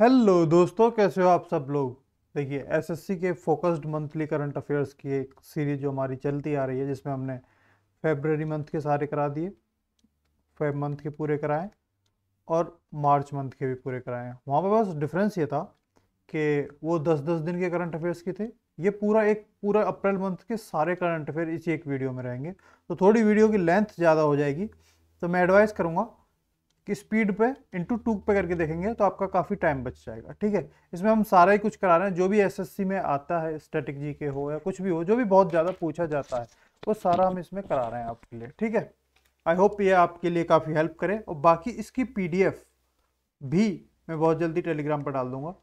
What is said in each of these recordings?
hello दोस्तों कैसे हो आप सब लोग देखिए एसएससी के फोकस्ड मंथली करंट अफेयर्स की एक सीरीज जो हमारी चलती आ रही है जिसमें हमने फेबररी मंथ के सारे करा दिए फेब मंथ के पूरे कराए और मार्च मंथ के भी पूरे कराए वहाँ पर बस डिफरेंस ये था कि वो दस दस दिन के करंट अफेयर्स के थे ये पूरा एक पूरा अप्रैल मंथ के सारे करंट अफेयर इसी एक वीडियो में रहेंगे तो थोड़ी वीडियो की लेंथ ज़्यादा हो जाएगी तो मैं एडवाइस करूँगा कि स्पीड पे इंटू टू पे करके देखेंगे तो आपका काफ़ी टाइम बच जाएगा ठीक है इसमें हम सारा ही कुछ करा रहे हैं जो भी एसएससी में आता है स्टैटिक जी के हो या कुछ भी हो जो भी बहुत ज़्यादा पूछा जाता है वो सारा हम इसमें करा रहे हैं आपके लिए ठीक है आई होप ये आपके लिए काफ़ी हेल्प करे और बाकी इसकी पी भी मैं बहुत जल्दी टेलीग्राम पर डाल दूंगा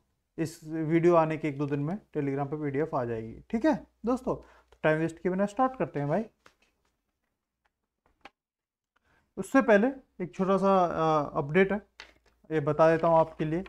इस वीडियो आने के एक दो दिन में टेलीग्राम पर पी आ जाएगी ठीक है दोस्तों तो टाइम वेस्ट किए बिना स्टार्ट करते हैं भाई उससे पहले एक छोटा सा अपडेट है ये बता देता हूँ आपके लिए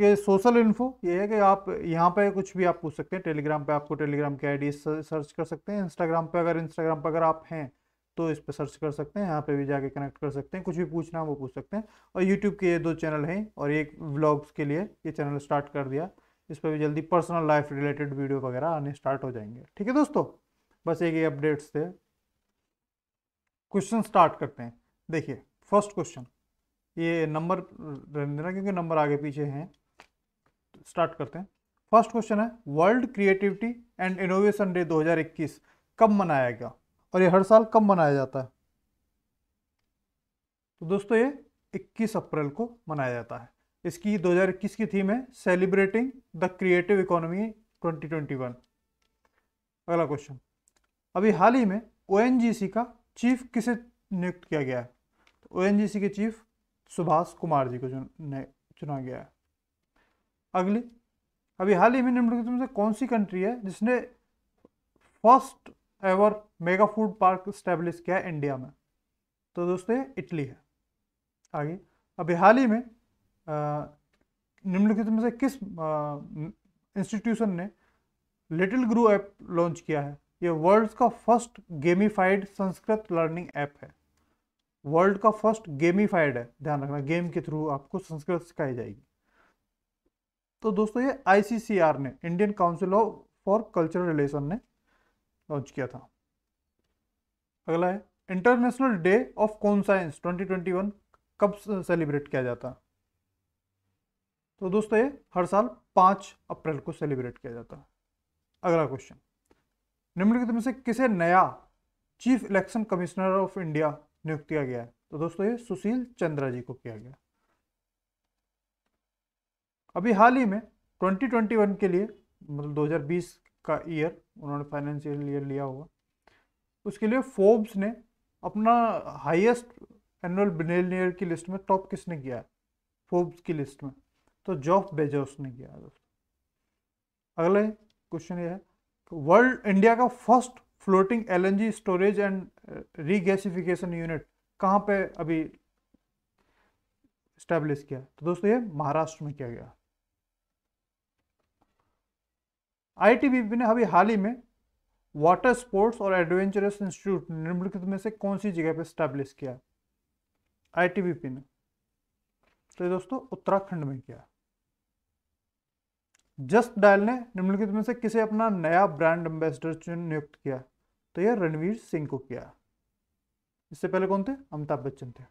कि सोशल इन्फो ये है कि आप यहाँ पे कुछ भी आप पूछ सकते हैं टेलीग्राम पे आपको टेलीग्राम की आईडी सर्च कर सकते हैं इंस्टाग्राम पे अगर इंस्टाग्राम पर अगर आप हैं तो इस पर सर्च कर सकते हैं यहाँ पे भी जाके कनेक्ट कर सकते हैं कुछ भी पूछना वो पूछ सकते हैं और यूट्यूब के ये दो चैनल हैं और एक व्लॉग्स के लिए ये चैनल स्टार्ट कर दिया इस पर भी जल्दी पर्सनल लाइफ रिलेटेड वीडियो वगैरह आने स्टार्ट हो जाएंगे ठीक है दोस्तों बस एक ही अपडेट्स थे क्वेश्चन स्टार्ट करते हैं देखिए फर्स्ट क्वेश्चन ये नंबर रहने देना क्योंकि नंबर आगे पीछे हैं तो स्टार्ट करते हैं फर्स्ट क्वेश्चन है world creativity and innovation day 2021 कब मनाया गया और ये हर साल कब मनाया जाता है तो दोस्तों ये 21 अप्रैल को मनाया जाता है इसकी 2021 की थीम है सेलिब्रेटिंग द क्रिएटिव इकोनॉमी 2021 अगला क्वेश्चन अभी हाल ही में ओ का चीफ किसे नियुक्त किया गया है तो ओ के चीफ सुभाष कुमार जी को चुन चुना गया है अगली अभी हाल ही में निम्नलिखित में से कौन सी कंट्री है जिसने first ever mega food park establish किया है इंडिया में तो दोस्तों इटली है आगे अभी हाल ही में निम्नलिखित में से किस इंस्टीट्यूशन ने लिटिल ग्रू ऐप लॉन्च किया है ये वर्ल्ड का first gamified Sanskrit learning app है वर्ल्ड का फर्स्ट गेमिफाइड है ध्यान रखना गेम के थ्रू आपको संस्कृत सिखाई जाएगी तो दोस्तों ये आईसीसीआर ने Indian council of for cultural relation ने लॉन्च किया था अगला है इंटरनेशनल डे ऑफ कॉन्साइंस 2021 कब सेलिब्रेट किया जाता तो दोस्तों ये हर साल पांच अप्रैल को सेलिब्रेट किया जाता अगला क्वेश्चन निम्नलिखित में से किसे नया chief election commissioner of India नियुक्त किया गया है तो दोस्तों ये सुशील चंद्रा जी को किया गया अभी हाल ही में 2021 के लिए मतलब 2020 का ईयर उन्होंने फाइनेंशियल ईयर लिया हुआ उसके लिए फोर्ब्स ने अपना हाईएस्ट एनुअल बिलियनियर की लिस्ट में टॉप किसने किया है फोर्ब्स की लिस्ट में तो जॉफ बेजोस ने किया है दोस्तों अगले क्वेश्चन ये है तो वर्ल्ड इंडिया का first floating LNG storage and regasification unit कहाँ पे अभी स्टैब्लिश किया तो दोस्तों ये महाराष्ट्र में किया गया आईटीबीपी ने अभी हाल ही में वाटर स्पोर्ट्स और एडवेंचरस इंस्टीट्यूट निम्नलिखित में से कौन सी जगह पे स्टैब्लिश किया आईटीबीपी ने तो ये दोस्तों उत्तराखंड में किया जस्ट डायल ने निम्नलिखित में से किसे अपना नया ब्रांड एम्बेसडर नियुक्त किया तो यह रणवीर सिंह को किया इससे पहले कौन थे अमिताभ बच्चन थे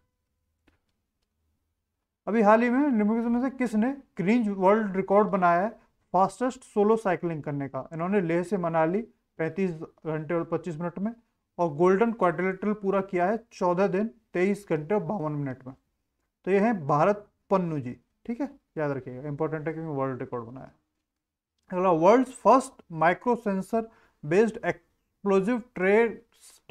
अभी हाल ही में निम्नलिखित में से किसने क्रींज वर्ल्ड रिकॉर्ड बनाया है फास्टेस्ट सोलो साइकिलिंग करने का इन्होंने लेह से मनाली 35 घंटे और 25 मिनट में और गोल्डन क्वाड्रिलेटरल पूरा किया है 14 दिन 23 घंटे और बावन मिनट में तो यह है भारत पन्नू जी ठीक है याद रखिएगा इंपॉर्टेंट है क्योंकि वर्ल्ड रिकॉर्ड बनाया अगला world first micro sensor based explosive trace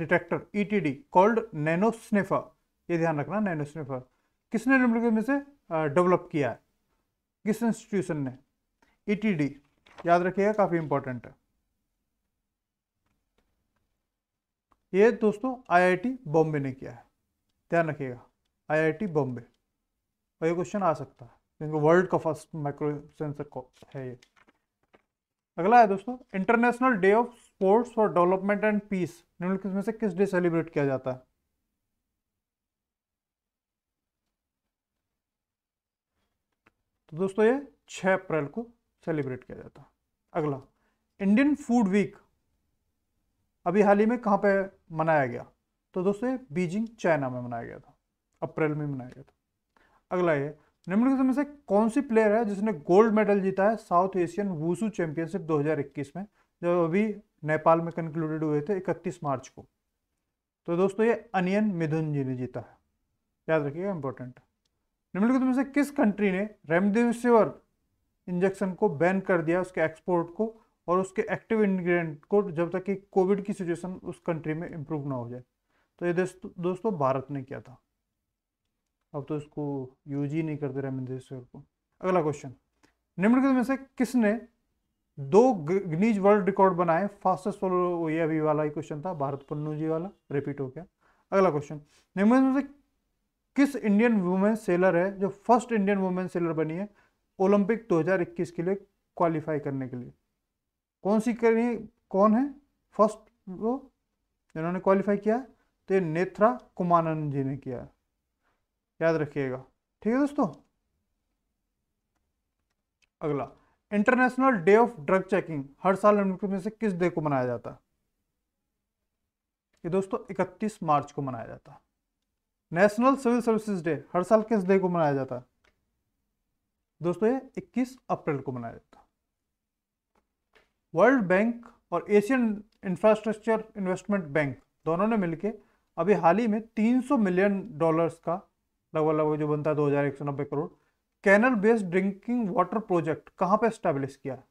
detector ETD called nano sniffer ये ध्यान रखना नैनो स्नेफर किसने निम्नलिखित में से डेवलप किया है किस इंस्टीट्यूशन ने ईटीडी e याद रखिएगा काफ़ी इंपॉर्टेंट है ये दोस्तों आईआईटी बॉम्बे ने किया है ध्यान रखिएगा आईआईटी बॉम्बे और ये क्वेश्चन आ सकता है क्योंकि वर्ल्ड का फर्स्ट माइक्रो सेंसर है ये अगला है दोस्तों international day of sports for development and peace निम्नलिखित में से किस डे सेलिब्रेट किया जाता है तो दोस्तों ये 6 अप्रैल को सेलिब्रेट किया जाता है अगला इंडियन फूड वीक अभी हाल ही में कहां पे मनाया गया तो दोस्तों ये बीजिंग चाइना में मनाया गया था अप्रैल में मनाया गया था अगला ये निम्नलिखित में से कौन सी प्लेयर है जिसने गोल्ड मेडल जीता है साउथ एशियन वूसू चैंपियनशिप 2021 में जो अभी नेपाल में कंक्लूडेड हुए थे 31 मार्च को तो दोस्तों ये अनियन मिधुन जी ने जीता है याद रखिएगा इंपॉर्टेंट निम्नलिखित में से किस कंट्री ने रेमडेसिविर इंजेक्शन को बैन कर दिया उसके एक्सपोर्ट को और उसके एक्टिव इंग्रेडिएंट को जब तक कि कोविड की सिचुएशन उस कंट्री में इम्प्रूव ना हो जाए तो ये दोस्तों भारत ने किया था अब तो इसको यूज ही नहीं करते रेमडेसिविर को अगला क्वेश्चन निम्नलिखित में से किसने दो गिनीज वर्ल्ड रिकॉर्ड बनाए फास्टेस्ट फॉलो ये अभी वाला ही क्वेश्चन था भारत पन्नू जी वाला रिपीट हो गया अगला क्वेश्चन निम्नलिखित में से किस इंडियन वुमेन सेलर है जो फर्स्ट इंडियन वुमेन सेलर बनी है ओलंपिक 2021 के लिए क्वालिफाई करने के लिए कौन सी करी कौन है फर्स्ट वो इन्होंने क्वालिफाई किया तो ये नेत्रा कुमानंद जी ने किया याद रखिएगा ठीक है दोस्तों अगला international day of drug checking हर साल में से किस डे को मनाया जाता है ये दोस्तों 31 मार्च को मनाया जाता है नेशनल सिविल सर्विसेज डे हर साल किस डे को मनाया जाता है दोस्तों ये 21 अप्रैल को मनाया जाता है वर्ल्ड बैंक और एशियन इंफ्रास्ट्रक्चर इन्वेस्टमेंट बैंक दोनों ने मिलकर अभी हाल ही में 300 मिलियन डॉलर्स का लगभग लगभग जो बनता है दो हजार एक सौ नब्बे crore canal based drinking water project कहां पे स्टैब्लिश किया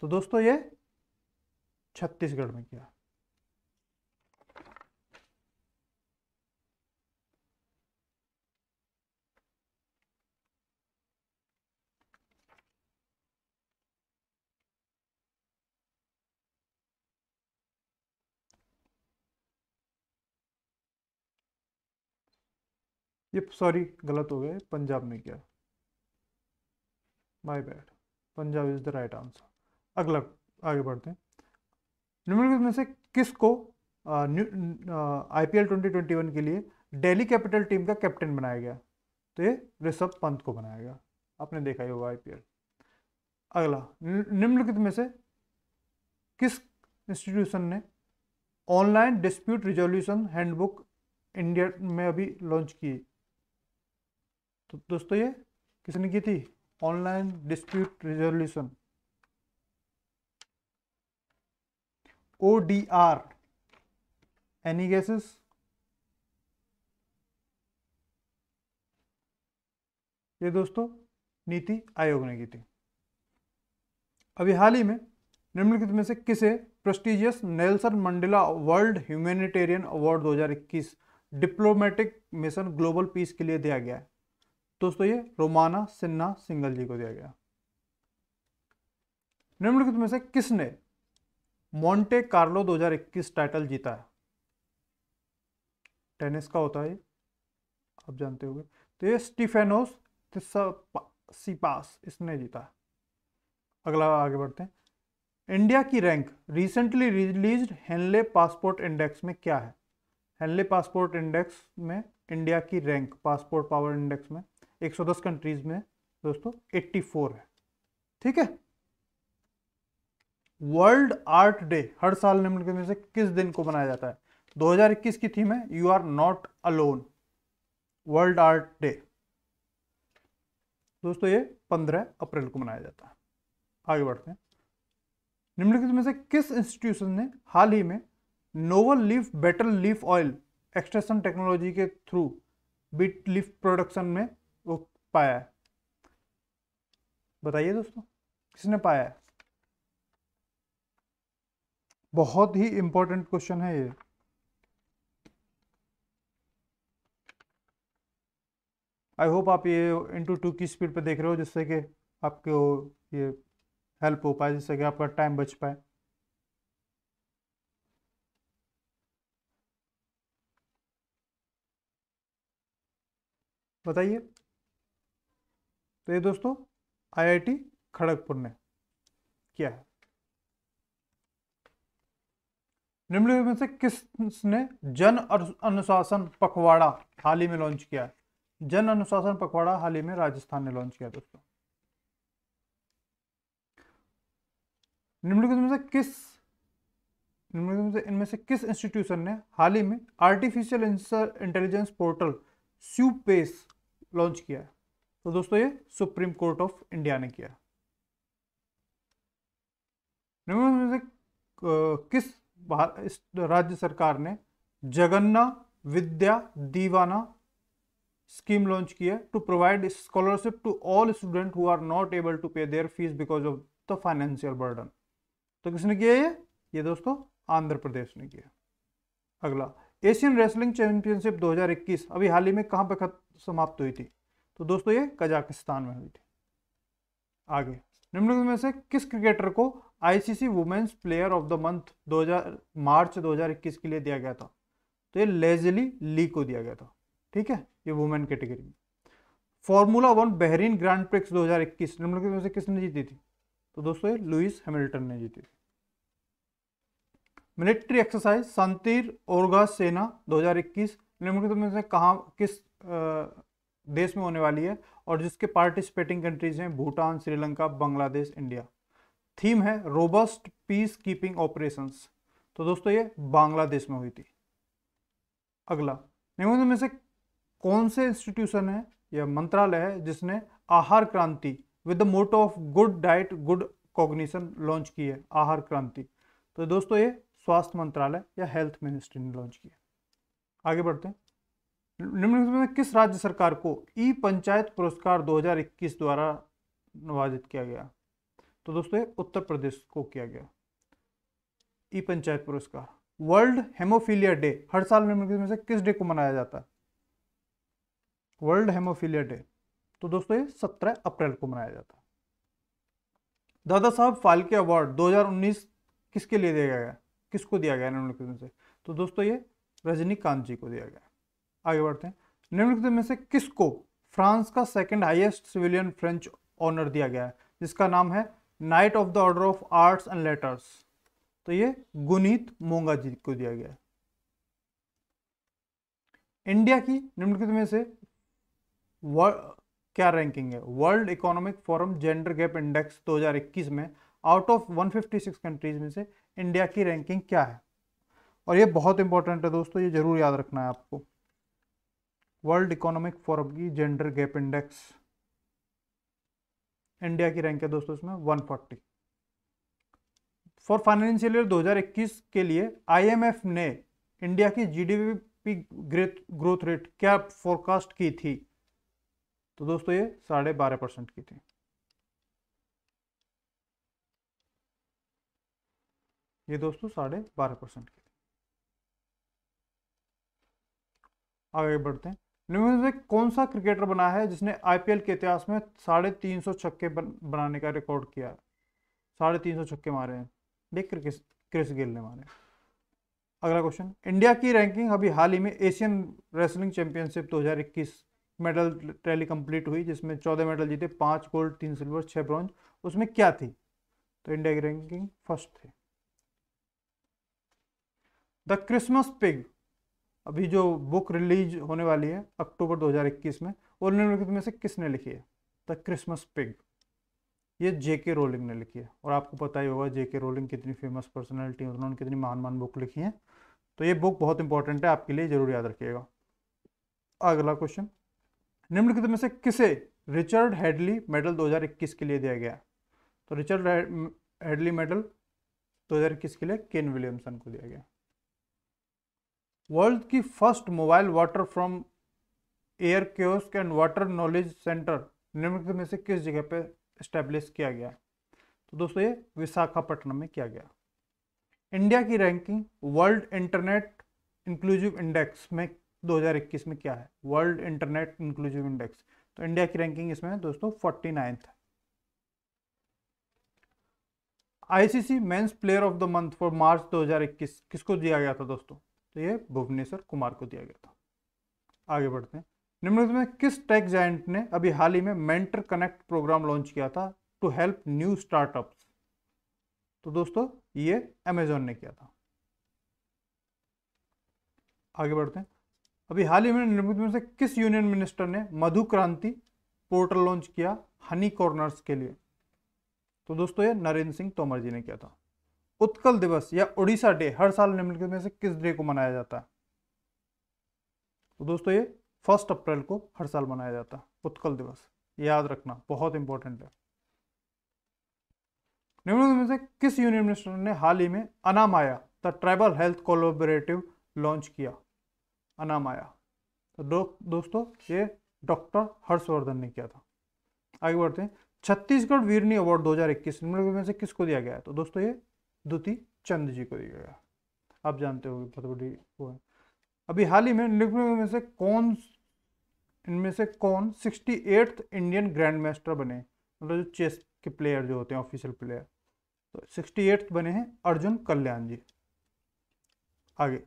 तो दोस्तों ये छत्तीसगढ़ में किया ये सॉरी गलत हो गया पंजाब में क्या माई बैड Punjab is the right answer अगला आगे बढ़ते हैं निम्नलिखित में से किसको I P L twenty twenty one के लिए डेली कैपिटल टीम का कैप्टन बनाया गया तो ये ऋषभ पंत को बनाया गया आपने देखा ही होगा आईपीएल अगला निम्नलिखित में से किस इंस्टीट्यूशन ने online dispute resolution handbook India में अभी लॉन्च की तो दोस्तों ये किसने की थी online dispute resolution O D R any guesses ये दोस्तों नीति आयोग ने की थी अभी हाल ही में निम्नलिखित में से किसे prestigious Nelson Mandela world humanitarian award 2021 diplomatic mission global peace के लिए दिया गया है दोस्तों ये रोमाना सिन्हा सिंगल जी को दिया गया निम्नलिखित में से किसने मोंटे कार्लो 2021 टाइटल जीता है टेनिस का होता है आप जानते होंगे तो ये स्टीफेनोस सीपास इसने जीता है अगला आगे बढ़ते हैं इंडिया की rank recently release Henley passport index में क्या है हेनले पासपोर्ट इंडेक्स में इंडिया की रैंक पासपोर्ट पावर इंडेक्स में 110 कंट्रीज में दोस्तों 84 है ठीक है वर्ल्ड आर्ट डे हर साल निम्नलिखित में से किस दिन को मनाया जाता है 2021 की थीम है you are not alone world art day दोस्तों ये 15 अप्रैल को मनाया जाता है आगे बढ़ते हैं निम्नलिखित में से किस इंस्टीट्यूशन ने हाल ही में novel leaf betel leaf oil extraction technology के थ्रू बीट लीफ प्रोडक्शन में वो पाया है बताइए दोस्तों किसने पाया है बहुत ही इंपॉर्टेंट क्वेश्चन है ये आई होप आप ये इंटू टू की स्पीड पे देख रहे हो जिससे कि आपको ये हेल्प हो पाए जिससे कि आपका टाइम बच पाए बताइए तो ये दोस्तों आईआईटी खड़गपुर ने किया है निम्नलिखित में से किसने जन अनुशासन पखवाड़ा हाल ही में लॉन्च किया है जन अनुशासन पखवाड़ा हाल ही में राजस्थान ने लॉन्च किया दोस्तों निम्नलिखित में से किस निम्नलिखित में से इनमें से किस इंस्टीट्यूशन ने हाल ही में artificial intelligence portal SUPACE launch किया है तो दोस्तों ये सुप्रीम कोर्ट ऑफ इंडिया ने किया से किस राज्य सरकार ने जगन्ना विद्या दीवाना स्कीम लॉन्च की है to provide scholarship to all student who are not able to pay their fees because of the financial burden तो किसने किया ये ये दोस्तों आंध्र प्रदेश ने किया अगला एशियन रेसलिंग चैंपियनशिप 2021 अभी हाल ही में कहां पर समाप्त हुई थी तो दोस्तों ये कजाकिस्तान में हुई थी आगे निम्नलिखित में से किस क्रिकेटर को ICC women's player of the month 2000 March 2021 के लिए दिया गया था तो ये लेजली ली को दिया गया था ठीक है ये वुमेन कैटेगरी में formula one Bahrain grand prix 2021 निम्नलिखित में से किसने जीती थी तो दोस्तों ये लुइस हैमिल्टन ने जीती थी मिलिट्री एक्सरसाइज संतीर ओरगा सेना 2021 निम्नलिखित में से कहा किस आ, देश में होने वाली है और जिसके पार्टिसिपेटिंग कंट्रीज हैं भूटान श्रीलंका बांग्लादेश इंडिया थीम है रोबस्ट पीस कीपिंग ऑपरेशंस तो दोस्तों ये बांग्लादेश में हुई थी अगला निबंध में से कौन से इंस्टीट्यूशन है या मंत्रालय है जिसने Aahar Kranti with the motto of good diet good cognition launch की है आहार क्रांति तो दोस्तों ये स्वास्थ्य मंत्रालय या हेल्थ मिनिस्ट्री ने लॉन्च किया आगे बढ़ते हैं निम्नलिखित में किस राज्य सरकार को ई पंचायत पुरस्कार 2021 द्वारा नवाजित किया गया तो दोस्तों उत्तर प्रदेश को किया गया ई पंचायत पुरस्कार वर्ल्ड हेमोफीलिया डे हर साल निम्नलिखित में से किस डे को मनाया जाता है वर्ल्ड हेमोफीलिया डे तो दोस्तों ये 17 अप्रैल को मनाया जाता है दादा साहब फाल्के अवार्ड 2019 किसके लिए दिया गया किसको दिया गया निम्नलिखित में से तो दोस्तों ये रजनीकांत जी को दिया गया आगे बढ़ते हैं निम्नलिखित में से किसको फ्रांस का second highest civilian French honour दिया गया है जिसका नाम है knight of the order of arts and letters तो ये गुनीत मोंगा जी को दिया गया है इंडिया की निम्नलिखित में से क्या रैंकिंग है world economic forum gender gap index 2021 में आउट ऑफ 156 कंट्रीज में से इंडिया की रैंकिंग क्या है और ये बहुत इंपॉर्टेंट है दोस्तों ये जरूर याद रखना है आपको वर्ल्ड इकोनॉमिक फोरम की जेंडर गैप इंडेक्स इंडिया की रैंक है दोस्तों इसमें फोर्टी फॉर फाइनेंशियल ईयर 2021 के लिए आईएमएफ ने इंडिया की जीडीपी ग्रोथ रेट क्या फोरकास्ट की थी तो दोस्तों ये साढ़े बारह परसेंट की थी ये दोस्तों साढ़े बारह परसेंट की थी आगे बढ़ते हैं न्यूज में कौन सा क्रिकेटर बना है जिसने आईपीएल के इतिहास में साढ़े तीन सौ छक्के बनाने का रिकॉर्ड किया साढ़े तीन सौ छक्के मारे हैं देख क्रिस क्रिस गेल ने मारे अगला क्वेश्चन इंडिया की रैंकिंग अभी हाल ही में Asian wrestling championship 2021 medal tally complete हुई जिसमें चौदह मेडल जीते पाँच गोल्ड तीन सिल्वर छः ब्रॉन्ज उसमें क्या थी तो इंडिया की रैंकिंग फर्स्ट थी द क्रिसमस पिग अभी जो बुक रिलीज होने वाली है अक्टूबर 2021 में निम्नलिखित में से किसने लिखी है द क्रिसमस पिग ये जे के रोलिंग ने लिखी है और आपको पता ही होगा जे के रोलिंग कितनी फेमस पर्सनैलिटी है उन्होंने कितनी महान महान बुक लिखी है तो ये बुक बहुत इंपॉर्टेंट है आपके लिए जरूर याद रखिएगा अगला क्वेश्चन निम्नलिखित में से किसे रिचर्ड हेडली मेडल 2021 के लिए दिया गया तो रिचर्ड हेडली मेडल 2021 के लिए केन विलियमसन को दिया गया वर्ल्ड की first mobile water from air kiosk and water knowledge centre निम्नलिखित में से किस जगह पे इस्टेब्लिश किया गया तो दोस्तों ये विशाखापट्टनम में किया गया इंडिया की ranking world internet inclusive index में 2021 में क्या है वर्ल्ड इंटरनेट इंक्लूसिव इंडेक्स तो इंडिया की रैंकिंग इसमें दोस्तों forty ninth ICC men's player of the month for March 2021 किसको दिया गया था दोस्तों तो ये भुवनेश्वर कुमार को दिया गया था आगे बढ़ते हैं निम्नलिखित में किस टेक जायंट ने अभी हाल ही में मेंटर कनेक्ट प्रोग्राम लॉन्च किया था टू हेल्प न्यू स्टार्टअप्स तो दोस्तों ये अमेजोन ने किया था आगे बढ़ते हैं अभी हाल ही में निर्मित में से किस यूनियन मिनिस्टर ने मधु क्रांति पोर्टल लॉन्च किया हनी कॉर्नर्स के लिए तो दोस्तों ये नरेंद्र सिंह तोमर जी ने किया था उत्कल दिवस या उड़ीसा डे हर साल निम्नलिखित में से किस डे को मनाया जाता है तो दोस्तों ये फर्स्ट अप्रैल को हर साल मनाया जाता है उत्कल दिवस याद रखना बहुत इंपॉर्टेंट है निम्नलिखित में से किस यूनियन मिनिस्टर ने हाल ही में Anamaya the tribal health collaborative launch किया अनामाया तो दो, दोस्तों ये डॉक्टर हर्षवर्धन ने किया था आगे बढ़ते हैं छत्तीसगढ़ वीरनी अवार्ड 2021 हजार इक्कीस निम्नलिखित में से किसको दिया गया है तो दोस्तों ये द्वितीय चंद जी को गया आप जानते हो बहुत बड़ी वो है अभी हाल ही में निम्न में से कौन इनमें से कौन sixty eighth Indian grand master बने मतलब जो चेस के प्लेयर जो होते हैं ऑफिशियल प्लेयर तो सिक्सटी एट्थ बने हैं अर्जुन कल्याण जी आगे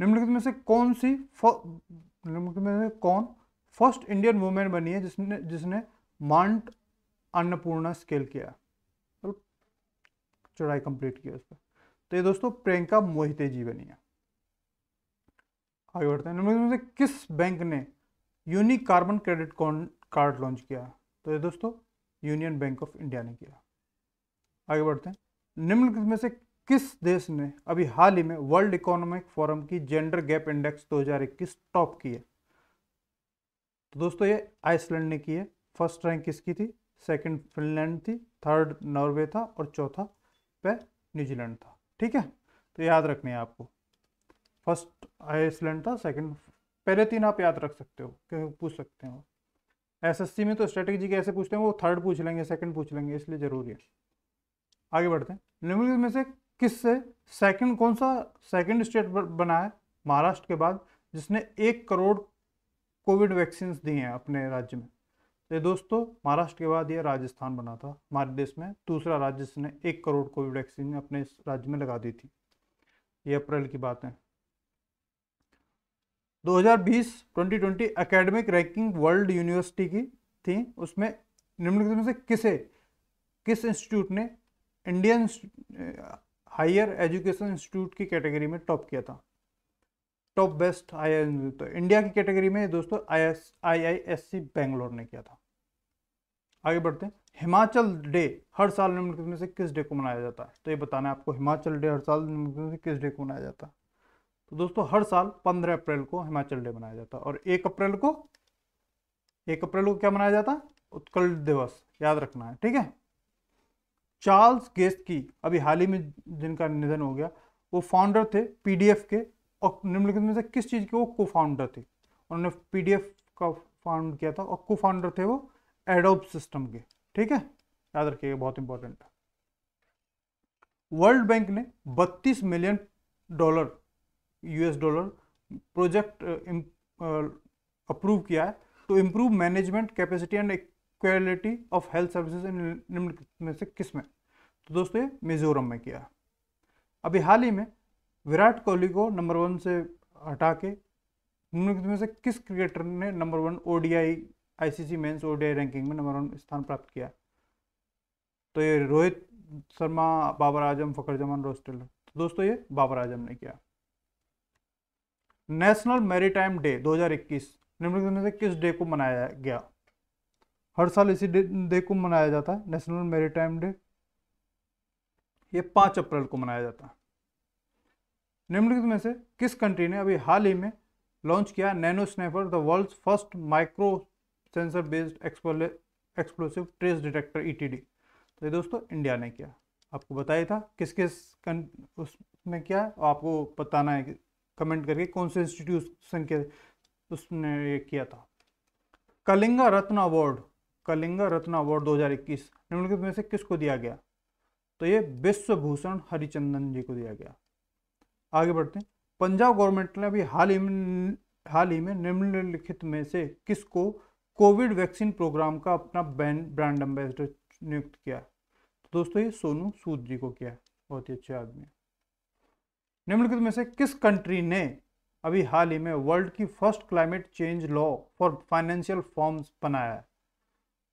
निम्नलिखित में से कौन सी निम्नलिखित में से कौन फर्स्ट इंडियन वुमेन बनी है जिसने जिसने माउंट अन्नपूर्णा स्केल किया चढ़ाई कंप्लीट की उस पर तो ये दोस्तों प्रियंका मोहिते जी बनी है आगे बढ़ते हैं नंबर से किस बैंक ने unique carbon credit card launch किया तो ये दोस्तों यूनियन बैंक ऑफ इंडिया ने किया आगे बढ़ते हैं निम्नलिखित में से किस देश ने अभी हाल ही में वर्ल्ड इकोनॉमिक फोरम की जेंडर गैप इंडेक्स 2021 टॉप की है तो दोस्तों ये आइसलैंड ने की है फर्स्ट रैंक किसकी थी सेकंड फिनलैंड थी थर्ड नॉर्वे था और चौथा पे न्यूजीलैंड था ठीक है तो याद रखने हैं आपको फर्स्ट आइसलैंड था सेकंड पहले तीन आप याद रख सकते हो क्योंकि पूछ सकते हो एसएससी में तो स्ट्रेटेजी कैसे पूछते हैं वो थर्ड पूछ लेंगे सेकंड पूछ लेंगे इसलिए ज़रूरी है आगे बढ़ते हैं निम्नलिखित में से किस से सेकेंड कौन सा सेकेंड स्टेट बना है महाराष्ट्र के बाद जिसने एक करोड़ कोविड वैक्सीन दिए हैं अपने राज्य में तो दोस्तों महाराष्ट्र के बाद ये राजस्थान बना था हमारे देश में दूसरा राज्य जिसने एक करोड़ कोविड वैक्सीन अपने राज्य में लगा दी थी ये अप्रैल की बात है 2020-2020 एकेडमिक रैंकिंग वर्ल्ड यूनिवर्सिटी की थी उसमें निम्नलिखित में से किसे किस इंस्टीट्यूट ने इंडियन हायर एजुकेशन इंस्टीट्यूट की कैटेगरी में टॉप किया था टॉप बेस्ट आई तो इंडिया की कैटेगरी में दोस्तों आई आई एस सी बेंगलोर ने किया था आगे बढ़ते हैं हिमाचल डे हर साल निम्नलिखित में से किस डे को मनाया जाता है तो ये बताना है आपको हिमाचल डे हर साल निम्नलिखित में से किस डे को मनाया जाता है तो दोस्तों हर साल 15 अप्रैल को हिमाचल डे मनाया जाता है और 1 अप्रैल को 1 अप्रैल को क्या मनाया जाता है उत्कल दिवस याद रखना है ठीक है चार्ल्स गेस्ट की अभी हाल ही में जिनका निधन हो गया वो फाउंडर थे पीडीएफ के और निम्नलिखित में से किस चीज़ के वो को फाउंडर थे उन्होंने पीडीएफ का फाउंड किया था और को फाउंडर थे वो एडोब सिस्टम के ठीक है याद रखिएगा बहुत इंपॉर्टेंट वर्ल्ड बैंक ने 32 million dollar US dollar project approve किया है to improve management capacity and quality of health services in निम्न में से किस में तो दोस्तों मिजोरम में किया अभी हाल ही में विराट कोहली को नंबर वन से हटा के निम्नलिखित में से किस क्रिकेटर ने number one ODI ICC men's ODI ranking में नंबर वन स्थान प्राप्त किया तो ये रोहित शर्मा बाबर आजम फकर जमान रोस्टेल तो दोस्तों ये बाबर आजम ने किया नेशनल मैरीटाइम डे 2021 निम्नलिखित में से किस डे को मनाया गया हर साल इसी डे को मनाया जाता है नेशनल मैरीटाइम डे ये पांच अप्रैल को मनाया जाता है निम्नलिखित में से किस कंट्री ने अभी हाल ही में लॉन्च किया nano snapper the world's first micro sensor based explosive trace detector ETD e तो ये दोस्तों इंडिया ने किया आपको बताया था किस किस उसने किया है आपको बताना है कमेंट करके कौन से इंस्टीट्यूशन के उसने ये किया था कलिंगा रत्न अवार्ड कलिंगा रत्न अवार्ड 2021 निम्नलिखित में से किसको दिया गया तो ये विश्वभूषण हरिचंदन जी को दिया गया आगे बढ़ते हैं पंजाब गवर्नमेंट ने अभी हाल ही में हाल ही में निम्नलिखित में से किसको कोविड वैक्सीन प्रोग्राम का अपना ब्रांड एम्बेसडर नियुक्त किया तो दोस्तों ये सोनू सूद जी को किया बहुत ही अच्छे आदमी है निम्नलिखित में से किस कंट्री ने अभी हाल ही में वर्ल्ड की first climate change law for financial forms बनाया है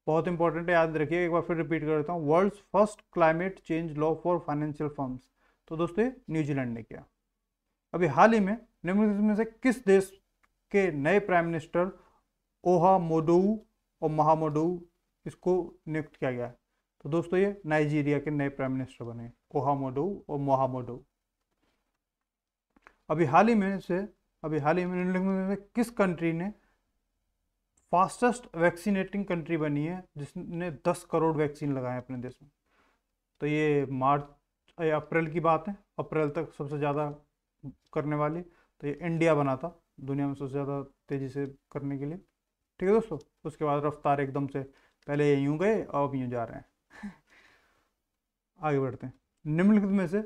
बहुत इंपॉर्टेंट है याद रखिए एक बार फिर रिपीट कर देता हूँ world first climate change law for financial forms तो दोस्तों ये न्यूजीलैंड ने किया अभी हाल ही में निम्नलिखित में से किस देश के नए प्राइम मिनिस्टर ओहा मोडोऊ और महामोडोऊ इसको नियुक्त किया गया तो दोस्तों ये नाइजीरिया के नए प्राइम मिनिस्टर बने ओहा मोडोऊ और मोहामोडोऊ अभी हाल ही में से अभी हाल ही में किस कंट्री ने फास्टेस्ट वैक्सीनेटिंग कंट्री बनी है जिसने 10 करोड़ वैक्सीन लगाए अपने देश में तो ये मार्च अप्रैल की बात है अप्रैल तक सबसे ज़्यादा करने वाली तो ये इंडिया बना था दुनिया में सबसे ज़्यादा तेज़ी से करने के लिए ठीक है दोस्तों उसके बाद रफ्तार एकदम से पहले यूं गए अब यूं जा रहे हैं आगे बढ़ते हैं निम्नलिखित में से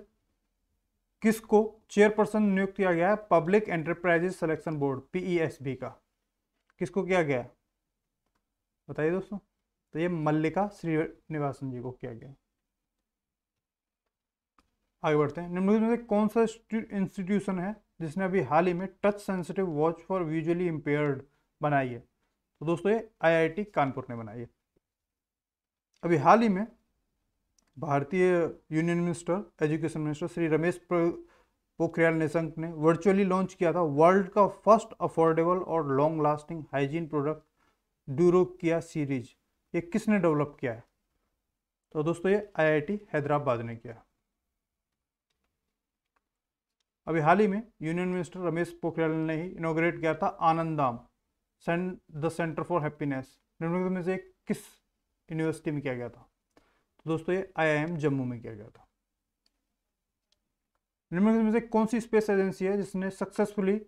किसको चेयरपर्सन नियुक्त किया गया है public enterprises selection board PESB e का किसको किया गया बताइए दोस्तों तो ये मल्लिका श्रीनिवासन जी को किया गया आगे बढ़ते हैं निम्नलिखित में से कौन सा इंस्टीट्यूशन है जिसने अभी हाल ही में touch sensitive watch for visually impaired बनाई है तो दोस्तों ये आईआईटी कानपुर ने बनाई है अभी हाल ही में भारतीय union minister education minister Shri Ramesh Pokhriyal Nishank ने वर्चुअली लॉन्च किया था वर्ल्ड का फर्स्ट अफोर्डेबल और long lasting hygiene product Duro किया सीरीज ये किसने डेवलप किया है तो दोस्तों ये आईआईटी हैदराबाद ने किया अभी हाल ही में यूनियन मिनिस्टर रमेश पोखरियाल ने ही इनोग्रेट किया था आनंदाम सेंड द सेंटर फॉर हैप्पीनेस निम्नलिखित में से किस यूनिवर्सिटी में किया गया था तो दोस्तों ये आईआईएम जम्मू में किया गया था निम्नलिखित में से कौन सी स्पेस एजेंसी है जिसने सक्सेसफुली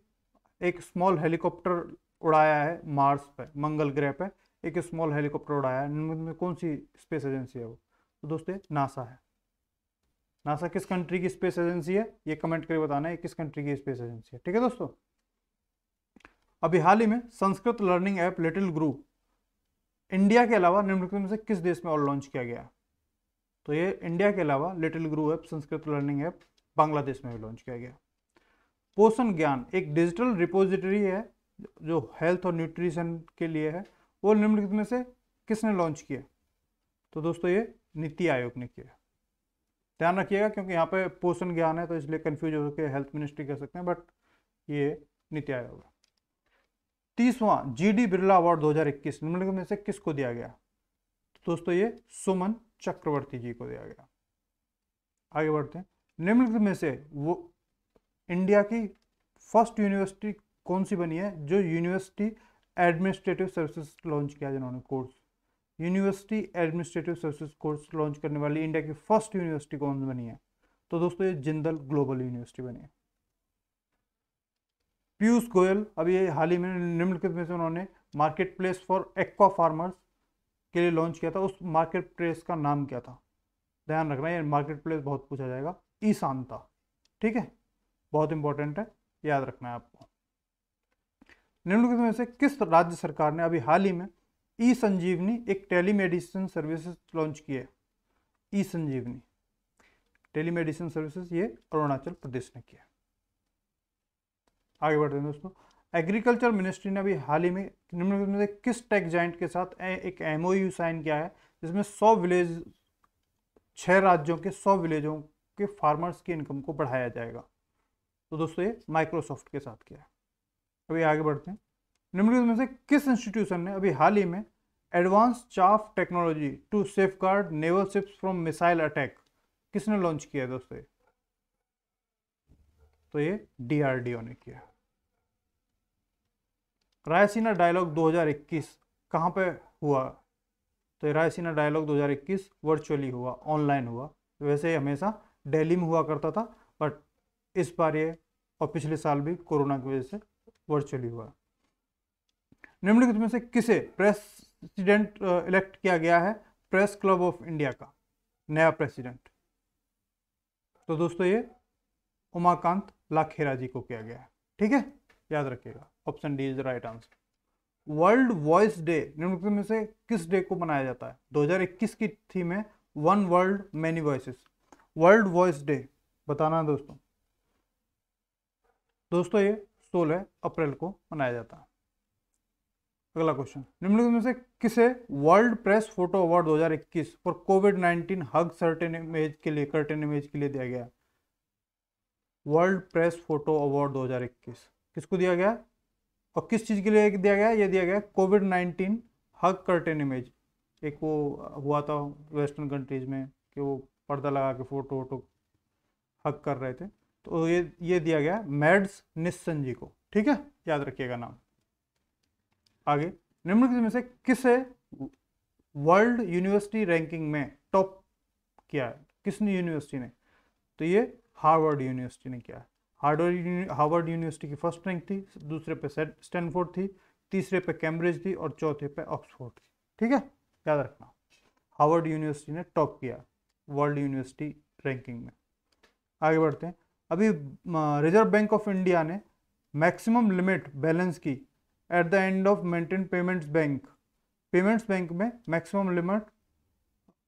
एक स्मॉल हेलीकॉप्टर उड़ाया है मार्स पे मंगल ग्रह पे एक स्मॉल हेलीकॉप्टर उड़ाया है निम्नलिखित में कौन सी स्पेस एजेंसी है वो तो दोस्तों नासा है नासा किस कंट्री की स्पेस एजेंसी है ये कमेंट करके बताना है किस कंट्री की स्पेस एजेंसी है ठीक है दोस्तों अभी हाल ही में Sanskrit learning app little Guru India के अलावा निम्नलिखित में से किस देश में और लॉन्च किया गया तो ये इंडिया के अलावा little Guru app Sanskrit learning app Bangladesh में भी लॉन्च किया गया पोषण ज्ञान एक डिजिटल रिपोजिटरी है जो हेल्थ और न्यूट्रिशन के लिए है वो निम्नलिखित में से किसने लॉन्च किया तो दोस्तों ये नीति आयोग ने किया ध्यान रखिएगा क्योंकि यहाँ पे पोषण ज्ञान है तो इसलिए कन्फ्यूज होकर हेल्थ मिनिस्ट्री कह सकते हैं बट ये नीति आयोग है तीसवां जीडी बिरला अवार्ड 2021 निम्नलिखित में से किसको दिया गया तो दोस्तों ये सुमन चक्रवर्ती जी को दिया गया आगे बढ़ते हैं निम्नलिखित में से वो इंडिया की फर्स्ट यूनिवर्सिटी कौन सी बनी है जो यूनिवर्सिटी एडमिनिस्ट्रेटिव सर्विसेज लॉन्च किया जिन्होंने course university administrative services course launch करने वाली इंडिया की फर्स्ट यूनिवर्सिटी कौन बनी है तो दोस्तों ये जिंदल ग्लोबल यूनिवर्सिटी बनी है पीयूष गोयल अभी हाल ही में निम्नलिखित में से उन्होंने market place for aqua farmers के लिए लॉन्च किया था उस मार्केट प्लेस का नाम क्या था ध्यान रखना ये मार्केट प्लेस बहुत पूछा जाएगा ई शांता ठीक है बहुत इंपॉर्टेंट है याद रखना है आपको निम्नलिखित में से किस राज्य सरकार ने अभी हाल ही में ई संजीवनी एक टेलीमेडिसिन सर्विसेज लॉन्च की है ई संजीवनी टेलीमेडिसिन सर्विसेज ये अरुणाचल प्रदेश ने किया आगे बढ़ते हैं दोस्तों एग्रीकल्चर मिनिस्ट्री ने अभी हाल ही में निम्नलिखित में से किस टेक जॉइंट के साथ एक एम साइन e किया है जिसमें सौ विलेज छः राज्यों के सौ विलेजों के फार्मर्स की इनकम को बढ़ाया जाएगा तो दोस्तों ये माइक्रोसॉफ्ट के साथ किया है अभी आगे बढ़ते हैं निम्नलिखित में से किस इंस्टीट्यूशन ने अभी हाल ही में advance chaff technology to safeguard naval ships from missile attack किसने लॉन्च किया है दोस्तों तो ये डीआरडीओ ने किया है रायसीना डायलॉग 2021 कहाँ पे हुआ तो रायसीना डायलॉग 2021 वर्चुअली हुआ ऑनलाइन हुआ तो वैसे हमेशा दिल्ली में हुआ करता था बट इस बार ये और पिछले साल भी कोरोना की वजह से वर्चुअली हुआ निम्नलिखित में से किसे प्रेसिडेंट इलेक्ट किया गया है प्रेस क्लब ऑफ इंडिया का नया प्रेसिडेंट तो दोस्तों ये उमाकांत लाखेरा जी को किया गया है ठीक है याद रखिएगा option D is the right answer world voice day निम्नलिखित में से किस डे को मनाया जाता है 2021 की थीम है one world many voice world voice day बताना है दोस्तों दोस्तों ये 16 अप्रैल को मनाया जाता है अगला क्वेश्चन निम्नलिखित में से किसे world press photo award 2021 for covid 19 hug curtain image के लिए कर्टेन इमेज के लिए दिया गया वर्ल्ड प्रेस फोटो अवार्ड 2021 किसको दिया गया और किस चीज़ के लिए दिया गया ये दिया गया covid nineteen hug curtain image एक वो हुआ था वेस्टर्न कंट्रीज़ में कि वो पर्दा लगा के फ़ोटो वोटो हक कर रहे थे तो ये ये दिया गया मैड्स निस्सन जी को ठीक है याद रखिएगा नाम आगे निम्नलिखित में से किसे वर्ल्ड यूनिवर्सिटी रैंकिंग में टॉप किया है किसने यूनिवर्सिटी ने तो ये हार्वर्ड यूनिवर्सिटी ने किया है हार्डवर्ड हार्वर्ड यूनिवर्सिटी की फर्स्ट रैंक थी दूसरे पे स्टैनफोर्ड थी तीसरे पे कैम्ब्रिज थी और चौथे पे ऑक्सफोर्ड थी ठीक है याद रखना हार्वर्ड यूनिवर्सिटी ने टॉप किया वर्ल्ड यूनिवर्सिटी रैंकिंग में आगे बढ़ते हैं अभी रिजर्व बैंक ऑफ इंडिया ने मैक्सिमम लिमिट बैलेंस की at the end of maintain payments bank payments bank में मैक्सिमम लिमिट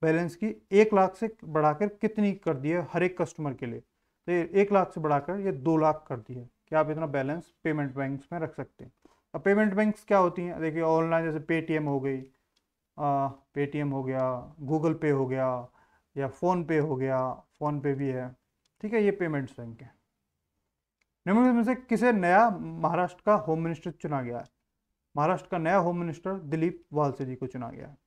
बैलेंस की एक लाख से बढ़ाकर कितनी कर दी है हर एक कस्टमर के लिए तो ये एक लाख से बढ़ाकर ये दो लाख कर दिए है कि आप इतना बैलेंस पेमेंट बैंक्स में रख सकते हैं अब पेमेंट बैंक्स क्या होती हैं देखिए ऑनलाइन जैसे पेटीएम हो गई पेटीएम हो गया गूगल पे हो गया या फ़ोन पे हो गया फ़ोन पे भी है ठीक है ये पेमेंट्स बैंक है निम्नलिखित में से किसे नया महाराष्ट्र का होम मिनिस्टर चुना गया है महाराष्ट्र का नया होम मिनिस्टर दिलीप वालसे जी को चुना गया है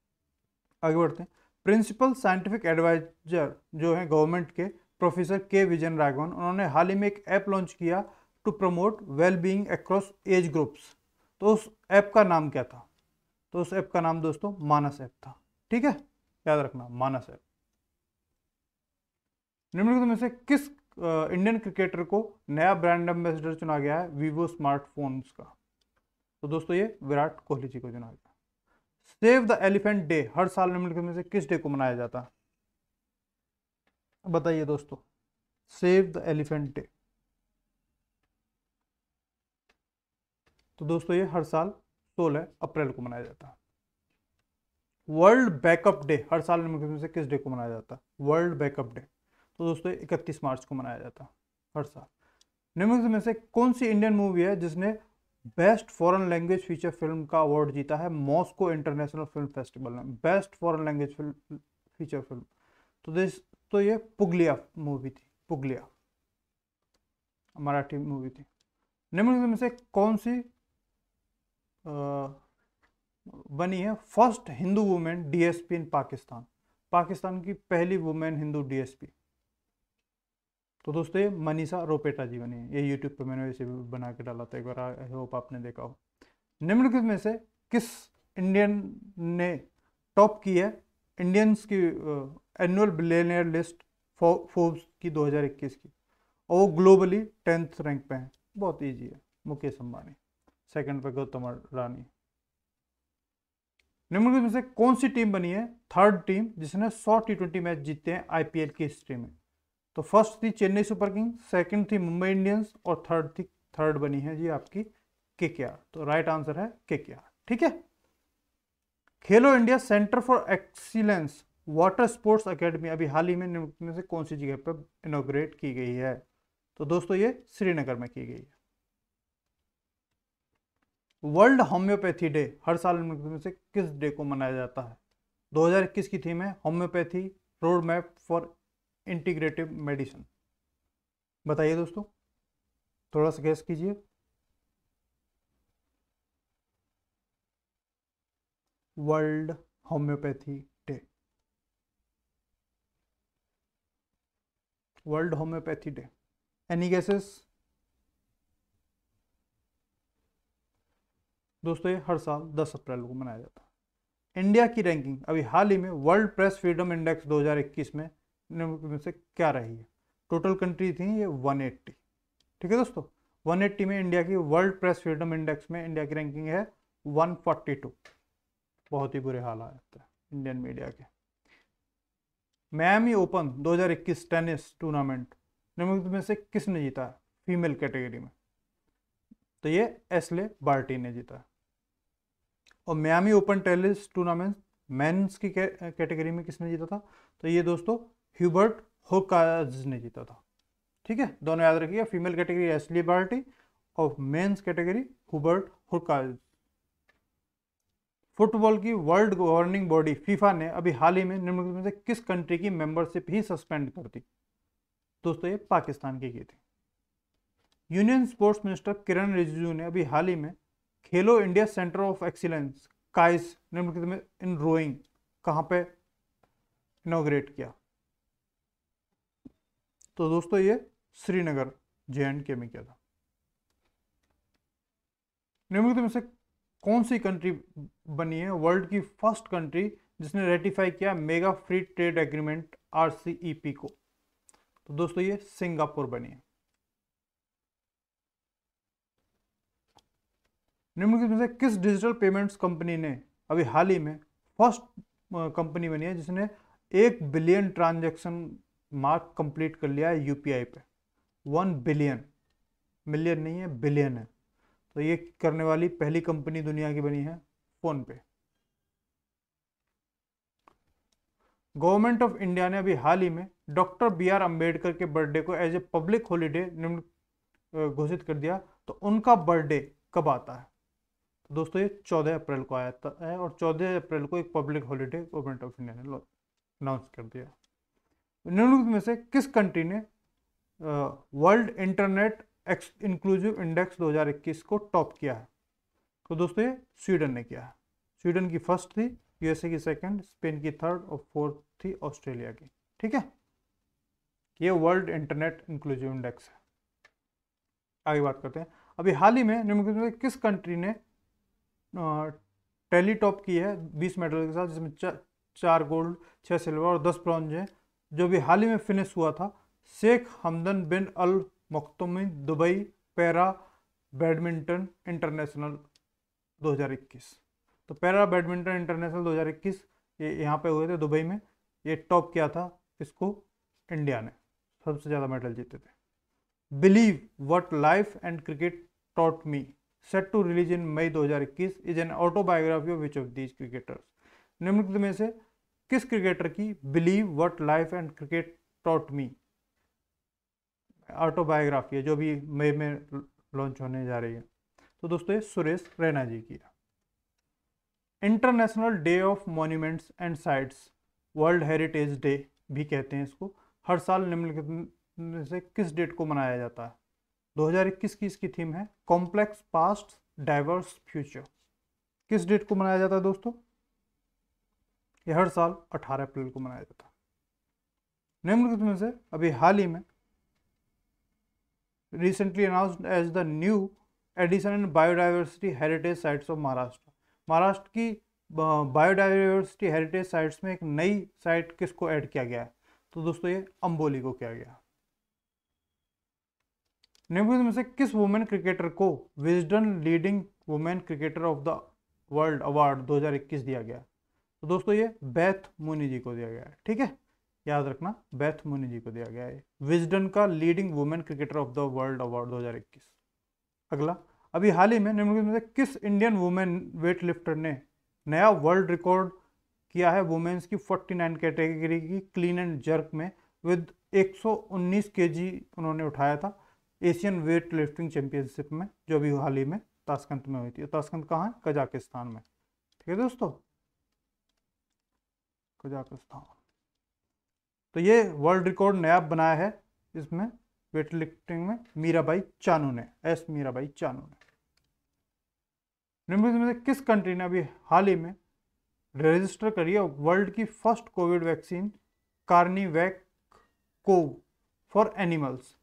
आगे बढ़ते हैं प्रिंसिपल साइंटिफिक एडवाइजर जो है गवर्नमेंट के प्रोफेसर के विजन राघवन उन्होंने हाल ही में एक ऐप लॉन्च किया to promote well being across age groups तो उस ऐप का नाम क्या था तो उस ऐप का नाम दोस्तों मानस ऐप था ठीक है याद रखना मानस ऐप निम्नलिखित में से किस इंडियन क्रिकेटर को नया ब्रांड एम्बेसडर चुना गया है वीवो स्मार्टफोन्स का तो दोस्तों ये विराट कोहली जी को चुना गया सेव द एलिफेंट डे हर साल निम्नलिखित में से किस डे को मनाया जाता है बताइए दोस्तों सेव द एलिफेंट डे तो दोस्तों ये हर साल 16 अप्रैल को मनाया जाता है वर्ल्ड बैकअप डे हर साल में से किस डे को मनाया जाता है वर्ल्ड बैकअप डे तो दोस्तों 31 मार्च को मनाया जाता है हर साल निम्नलिखित में से कौन सी इंडियन मूवी है जिसने best foreign language feature film का अवार्ड जीता है मॉस्को इंटरनेशनल फिल्म फेस्टिवल में best foreign language feature film तो दिस तो ये पुगलिया मूवी थी पुगलिया मराठी मूवी थी निम्नलिखित में से कौन सी आ, बनी है first Hindu women DSP in Pakistan Pakistan की पहली वुमेन हिंदू डीएसपी तो दोस्तों ये मनीषा रोपेटा जी बनी है ये यूट्यूब पर मैंने वैसे भी बना के डाला था एक बार आई होप आपने देखा हो निम्नलिखित में से किस इंडियन ने टॉप की है इंडियंस की एनुअल बिलेनियर लिस्ट फोर्ब्स की 2021 की और वो ग्लोबली टेंथ रैंक पे हैं बहुत इजी है मुकेश अंबानी सेकंड पे गौतम रानी निम्नलिखित में से कौन सी टीम बनी है थर्ड टीम जिसने सौ टी ट्वेंटी मैच जीते हैं आईपीएल की हिस्ट्री में तो फर्स्ट थी चेन्नई सुपर किंग सेकंड थी मुंबई इंडियंस और थर्ड थी थर्ड बनी है जी आपकी के तो राइट आंसर है के ठीक है Khelo India centre for excellence water sports academy अभी हाल ही में निम्न में से कौन सी जगह पर इनोग्रेट की गई है तो दोस्तों ये श्रीनगर में की गई है वर्ल्ड होम्योपैथी डे हर साल निम्नलिखित में से किस डे को मनाया जाता है 2021 की थीम है homeopathy road map for integrative medicine बताइए दोस्तों थोड़ा सा गैस कीजिए world homeopathy day world homeopathy day any guesses दोस्तों ये हर साल 10 अप्रैल को मनाया जाता है इंडिया की रैंकिंग अभी हाल ही में वर्ल्ड प्रेस फ्रीडम इंडेक्स 2021 में में से क्या रही है टोटल कंट्री थी ये 180 ठीक है दोस्तों 180 में इंडिया की वर्ल्ड प्रेस फ्रीडम इंडेक्स में इंडिया की रैंकिंग है 142 बहुत ही बुरे हालात हैं इंडियन मीडिया के मैमी ओपन 2021 टेनिस टूर्नामेंट निम्नलिखित में से किसने जीता है फीमेल कैटेगरी में तो ये एसले बार्टी ने जीता है और Miami open tennis tournament men's की कैटेगरी में किसने जीता था तो ये दोस्तों ह्यूबर्ट होकाज ने जीता था ठीक है दोनों याद रखिएगा फीमेल कैटेगरी एसली बार्टी और men's category Hubert Hurkacz football की वर्ल्ड गवर्निंग बॉडी फीफा ने अभी हाल ही में निम्नलिखित में से किस कंट्री की मेंबरशिप ही सस्पेंड कर दी दोस्तों ये पाकिस्तान की की थी union sports minister Kiren Rijiju ने अभी हाल ही में Khelo India centre of excellence काइस निम्नलिखित में इन रोइंग कहाँ पे इनोग्रेट किया तो दोस्तों ये श्रीनगर जे एंड के में किया था निम्नलिखित में से कौन सी कंट्री बनी है वर्ल्ड की फर्स्ट कंट्री जिसने रेटिफाई किया मेगा फ्री ट्रेड एग्रीमेंट आर को तो दोस्तों ये सिंगापुर बनी है निम्नलिखित में से किस डिजिटल पेमेंट्स कंपनी ने अभी हाल ही में फर्स्ट कंपनी बनी है जिसने एक बिलियन ट्रांजैक्शन मार्क कंप्लीट कर लिया है यूपीआई पे वन बिलियन मिलियन नहीं है बिलियन है तो ये करने वाली पहली कंपनी दुनिया की बनी है फोन पे गवर्नमेंट ऑफ इंडिया ने अभी हाल ही में डॉक्टर बी आर अम्बेडकर के बर्थडे को एज ए पब्लिक हॉलीडे घोषित कर दिया तो उनका बर्थडे कब आता है तो दोस्तों ये 14 अप्रैल को आया है और 14 अप्रैल को एक public holiday government of India ने अनाउंस कर दिया निम्नलिखित में से किस कंट्री ने वर्ल्ड इंटरनेट एक्स इंक्लूसिव इंडेक्स 2021 को टॉप किया है तो दोस्तों ये स्वीडन ने किया है स्वीडन की फर्स्ट थी यूएसए की सेकंड स्पेन की थर्ड और फोर्थ थी ऑस्ट्रेलिया की ठीक है ये वर्ल्ड इंटरनेट इंक्लूसिव इंडेक्स है आगे बात करते हैं अभी हाल ही में निम्नलिखित में किस कंट्री ने टेली टॉप की है बीस मेडल के साथ जिसमें चार गोल्ड छः सिल्वर और दस ब्रॉन्ज हैं जो भी हाल ही में फिनिश हुआ था Sheikh Hamdan bin Al Maktoum Dubai para badminton international 2021 तो पैरा बैडमिंटन इंटरनेशनल 2021 ये यहाँ पे हुए थे दुबई में ये टॉप किया था इसको इंडिया ने सबसे ज़्यादा मेडल जीते थे believe what life and cricket taught me set to release in May 2021 is an autobiography of which of these cricketers निम्नलिखित में से किस क्रिकेटर की believe what life and cricket taught me autobiography है जो भी मई में लॉन्च होने जा रही है तो दोस्तों ये सुरेश रैना जी की है international day of monuments and sites world heritage day भी कहते हैं इसको हर साल निम्नलिखित में से किस डेट को मनाया जाता है 2021 की इसकी थीम है कॉम्प्लेक्स पास्ट डाइवर्स फ्यूचर किस डेट को मनाया जाता है दोस्तों ये हर साल 18 अप्रैल को मनाया जाता है निम्नलिखित में से अभी हाल ही में recently announced as the new addition and biodiversity heritage sites of Maharashtra Maharashtra की बायोडाइवर्सिटी हेरिटेज साइट्स में एक नई साइट किसको ऐड किया गया है तो दोस्तों ये अंबोली को किया गया निम्नलिखित में से किस वुमेन क्रिकेटर को Wisden leading women cricketer of the world award 2021 दिया गया तो दोस्तों ये बैथ मुनी जी को दिया गया है ठीक है याद रखना बैथ मुनि जी को दिया गया है विजडन का leading women cricketer of the world award 2021 अगला अभी हाल ही में निम्नलिखित में से किस इंडियन वुमेन वेट लिफ्टर ने नया वर्ल्ड रिकॉर्ड किया है वुमेन्स की 49 कैटेगरी की क्लीन एंड जर्क में विद 119 केजी उन्होंने उठाया था एशियन वेट लिफ्टिंग चैंपियनशिप में जो अभी हाल ही में ताशकंद में हुई थी ताशकंद कहाँ है कजाकिस्तान में ठीक है दोस्तों कजाकिस्तान तो ये वर्ल्ड रिकॉर्ड नया बनाया है इसमें वेट लिफ्टिंग में मीराबाई चानू ने एस मीराबाई चानू ने निम्नलिखित में से किस कंट्री ने अभी हाल ही में रजिस्टर करी है वर्ल्ड की फर्स्ट कोविड वैक्सीन कार्निवैक को फॉर एनिमल्स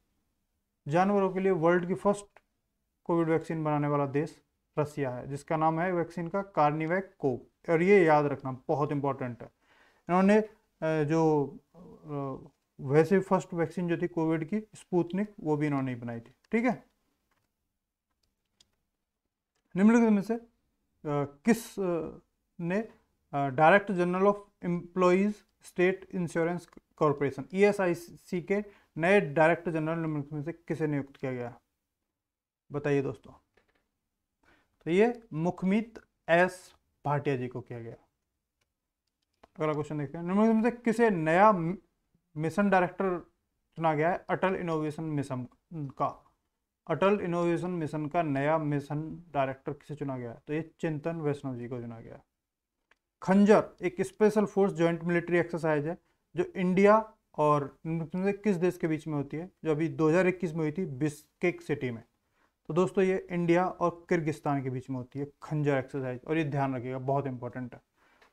जानवरों के लिए वर्ल्ड की फर्स्ट कोविड वैक्सीन बनाने वाला देश रसिया है जिसका नाम है वैक्सीन का कार्निवैक को और ये याद रखना बहुत इंपॉर्टेंट है इन्होंने जो वैसे फर्स्ट वैक्सीन जो थी कोविड की स्पूतनिक वो भी इन्होंने बनाई थी ठीक है निम्नलिखित में से किस ने director general of employees state insurance corporation ESIC e के नए डायरेक्टर जनरल निम्नलिखित में से किसे नियुक्त किया गया बताइए दोस्तों तो ये मुखमित एस भाटिया जी को किया गया अगला क्वेश्चन देखते हैं निम्नलिखित में से किसे नया मिशन डायरेक्टर चुना गया है अटल इनोवेशन मिशन का अटल इनोवेशन मिशन का नया मिशन डायरेक्टर किसे चुना गया है तो ये चिंतन वैष्णव जी को चुना गया है खंजर एक special force joint military exercise है जो इंडिया और किस देश के बीच में होती है जो अभी इक्कीस में हुई थी बिस्केक सिटी में तो दोस्तों ये इंडिया और किर्गिस्तान के बीच में होती है खंजर एक्सरसाइज और ये ध्यान रखिएगा बहुत इंपॉर्टेंट है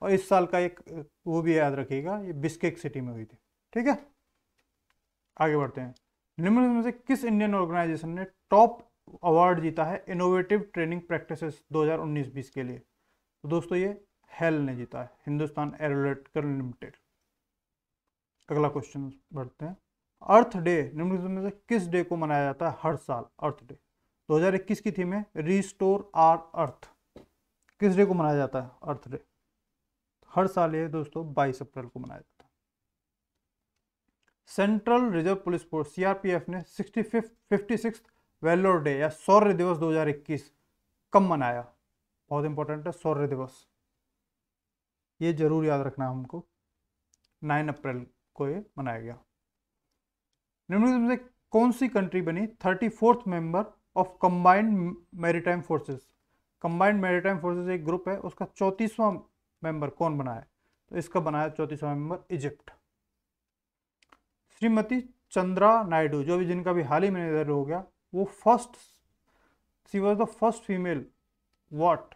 और इस साल का एक वो भी याद रखिएगा ये बिस्केक सिटी में हुई थी ठीक है आगे बढ़ते हैं निम्नलिखित में से किस इंडियन ऑर्गेनाइजेशन ने टॉप अवार्ड जीता है इनोवेटिव ट्रेनिंग प्रैक्टिस 2019-20 के लिए तो दोस्तों ये हेल ने जीता है हिंदुस्तान एरोलेटकर लिमिटेड अगला क्वेश्चन बढ़ते हैं अर्थ डे निम्नलिखित में से किस डे को मनाया जाता है हर साल अर्थ डे 2021 की थीम है रिस्टोर आर अर्थ किस डे को मनाया जाता है अर्थ डे हर साल ये दोस्तों बाईस अप्रैल को मनाया जाता है central reserve police force CRPF ने sixty fifty six valour day या सौर्य दिवस 2021 कब मनाया बहुत इंपॉर्टेंट है सौर्य दिवस ये जरूर याद रखना हमको 9 अप्रैल को ये मनाया गया निम्नलिखित में से कौन सी कंट्री बनी thirty fourth member of combined maritime forces combined maritime forces एक ग्रुप है उसका चौंतीसवां मेंबर कौन बनाया तो इसका बनाया चौतीसवा मेंबर इजिप्ट श्रीमती चंद्रा नायडू जो भी जिनका भी हाल ही में निधन हो गया वो first she was the first female what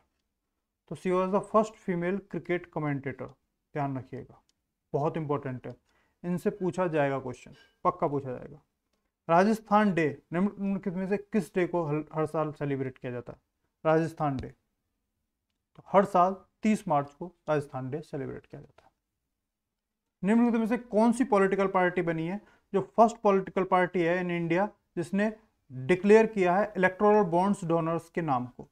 तो she was the first female cricket commentator ध्यान रखिएगा बहुत इंपॉर्टेंट है इनसे पूछा जाएगा क्वेश्चन पक्का पूछा जाएगा राजस्थान डे निम्नलिखित में से किस डे को हर, हर साल सेलिब्रेट किया जाता है राजस्थान डे तो हर साल 30 मार्च को राजस्थान डे सेलिब्रेट किया जाता है निम्नलिखित में से कौन सी पॉलिटिकल पार्टी बनी है जो फर्स्ट पॉलिटिकल पार्टी है इन इंडिया जिसने डिक्लेयर किया है इलेक्ट्रोल बॉन्ड्स डोनर्स के नाम को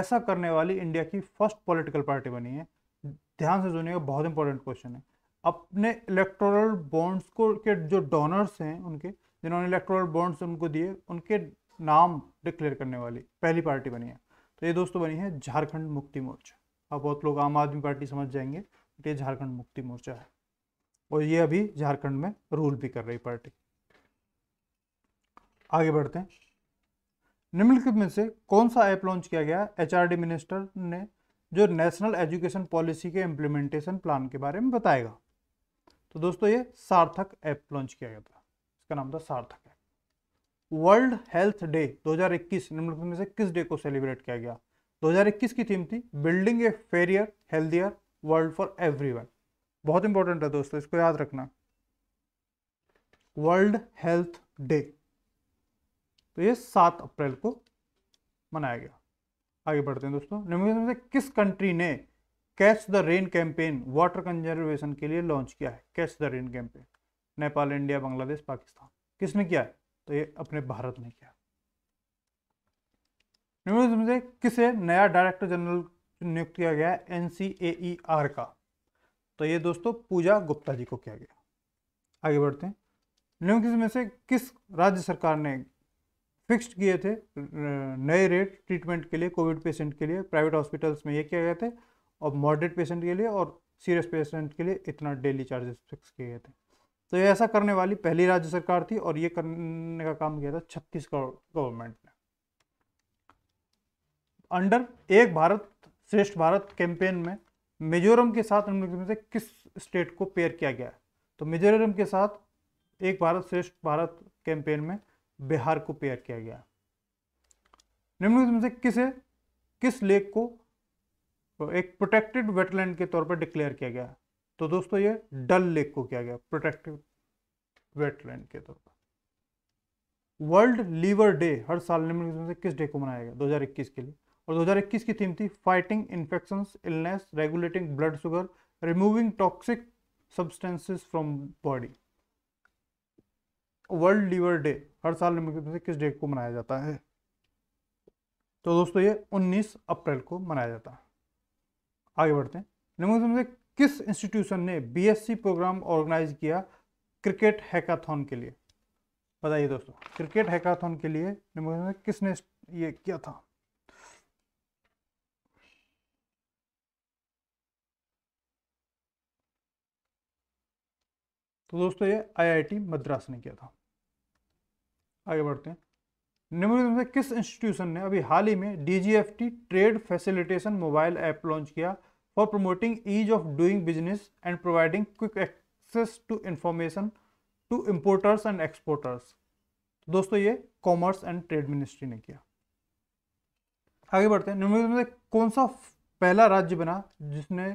ऐसा करने वाली इंडिया की फर्स्ट पॉलिटिकल पार्टी बनी है ध्यान से सुनिएगा बहुत इंपॉर्टेंट क्वेश्चन है अपने इलेक्ट्रोल बॉन्ड्स को के जो डोनर्स हैं उनके जिन्होंने इलेक्ट्रोल बॉन्ड्स उनको दिए उनके नाम डिक्लेयर करने वाली पहली पार्टी बनी है तो ये दोस्तों बनी है झारखंड मुक्ति मोर्चा अब बहुत लोग आम आदमी पार्टी समझ जाएंगे ये झारखंड मुक्ति मोर्चा है और ये अभी झारखंड में रूल भी कर रही पार्टी आगे बढ़ते हैं निम्नलिखित में से कौन सा ऐप लॉन्च किया गया डी मिनिस्टर ने जो नेशनल एजुकेशन पॉलिसी के इम्प्लीमेंटेशन प्लान के बारे में बताएगा तो दोस्तों ये सार्थक ऐप लॉन्च किया गया था इसका नाम था सार्थक ऐप वर्ल्ड हेल्थ डे 2021 निम्नलिखित में से किस डे को सेलिब्रेट किया गया 2021 की थीम थी building a fairer healthier world for everyone बहुत इंपॉर्टेंट है दोस्तों इसको याद रखना वर्ल्ड हेल्थ डे तो ये सात अप्रैल को मनाया गया आगे बढ़ते हैं दोस्तों निम्नलिखित में से किस कंट्री ने catch the rain campaign water conservation के लिए लॉन्च किया है catch the rain campaign Nepal India Bangladesh Pakistan किसने किया है तो ये अपने भारत ने किया निम्नलिखित में से किसे नया डायरेक्टर जनरल नियुक्त किया गया है आर e का तो ये दोस्तों पूजा गुप्ता जी को किया गया आगे बढ़ते हैं निम्नलिखित में से किस राज्य सरकार ने फिक्स्ड किए थे नए रेट ट्रीटमेंट के लिए कोविड पेशेंट के लिए प्राइवेट हॉस्पिटल्स में ये किया गया थे और मॉडरेट पेशेंट के लिए और सीरियस पेशेंट के लिए इतना डेली चार्जेस फिक्स किए गए थे तो ये ऐसा करने वाली पहली राज्य सरकार थी और ये करने का काम किया था छत्तीसगढ़ गवर्नमेंट ने अंडर एक भारत श्रेष्ठ भारत कैंपेन में मिजोरम के साथ निम्नलिखित में से किस स्टेट को पेयर किया गया है तो मिजोरम के साथ एक भारत श्रेष्ठ भारत कैंपेन में बिहार को पेयर किया गया निम्नलिखित में से किस किस लेक को एक प्रोटेक्टेड वेटलैंड के तौर पर डिक्लेयर किया गया तो दोस्तों ये डल लेक को किया गया प्रोटेक्टेड वेटलैंड के तौर पर वर्ल्ड लीवर डे हर साल निम्नलिखित में से किस डे को मनाया गया 2021 के लिए और 2021 की थीम थी fighting infection illness regulating blood sugar removing toxic substances from body world liver day हर साल से किस डेट को मनाया जाता है तो दोस्तों ये 19 अप्रैल को मनाया जाता है आगे बढ़ते हैं निम्नलिखित में से मतलब किस इंस्टीट्यूशन ने बीएससी प्रोग्राम ऑर्गेनाइज किया क्रिकेट हैकाथॉन के लिए बताइए दोस्तों क्रिकेट हैकाथॉन के लिए निम्नलिखित में मतलब किसने ये किया था तो दोस्तों ये आईआईटी मद्रास ने किया था आगे बढ़ते हैं निम्नलिखित में से किस इंस्टीट्यूशन ने अभी हाल ही में DGFT trade facilitation mobile app launch किया for promoting ease of doing business and providing quick access to information to importers and exporters दोस्तों ये कॉमर्स एंड ट्रेड मिनिस्ट्री ने किया आगे बढ़ते हैं निम्नलिखित में से कौन सा पहला राज्य बना जिसने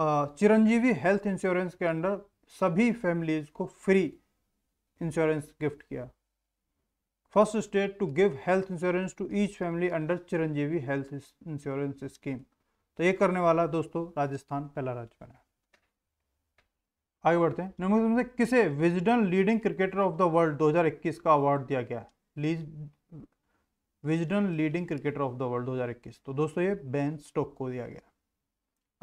चिरंजीवी हेल्थ इंश्योरेंस के अंडर सभी फैमिलीज को फ्री इंश्योरेंस गिफ्ट किया first state to give health insurance to each family under Chiranjeevi health insurance scheme तो ये करने वाला दोस्तों राजस्थान पहला राज्य बना आगे बढ़ते हैं नंबर से किसे Wisden leading cricketer of the world 2021 का अवार्ड दिया गया लीज Wisden leading cricketer of the world 2021 तो दोस्तों ये बेन स्टोक को दिया गया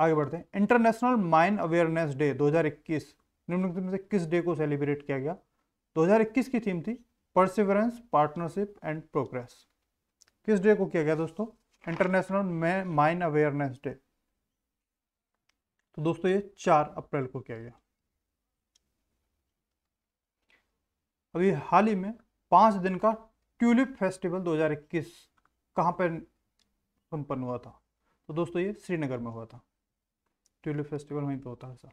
आगे बढ़ते हैं इंटरनेशनल माइन अवेयरनेस डे 2021 निम्नलिखित में से किस डे को सेलिब्रेट किया गया 2021 की थीम थी परसिवरेंस पार्टनरशिप एंड प्रोग्रेस किस डे को किया गया दोस्तों इंटरनेशनल माइन अवेयरनेस डे तो दोस्तों ये चार अप्रैल को किया गया अभी हाल ही में पांच दिन का ट्यूलिप फेस्टिवल 2021 कहां पर संपन्न हुआ था तो दोस्तों ये श्रीनगर में हुआ था ट्यूलिप फेस्टिवल वहीं पे तो होता है सर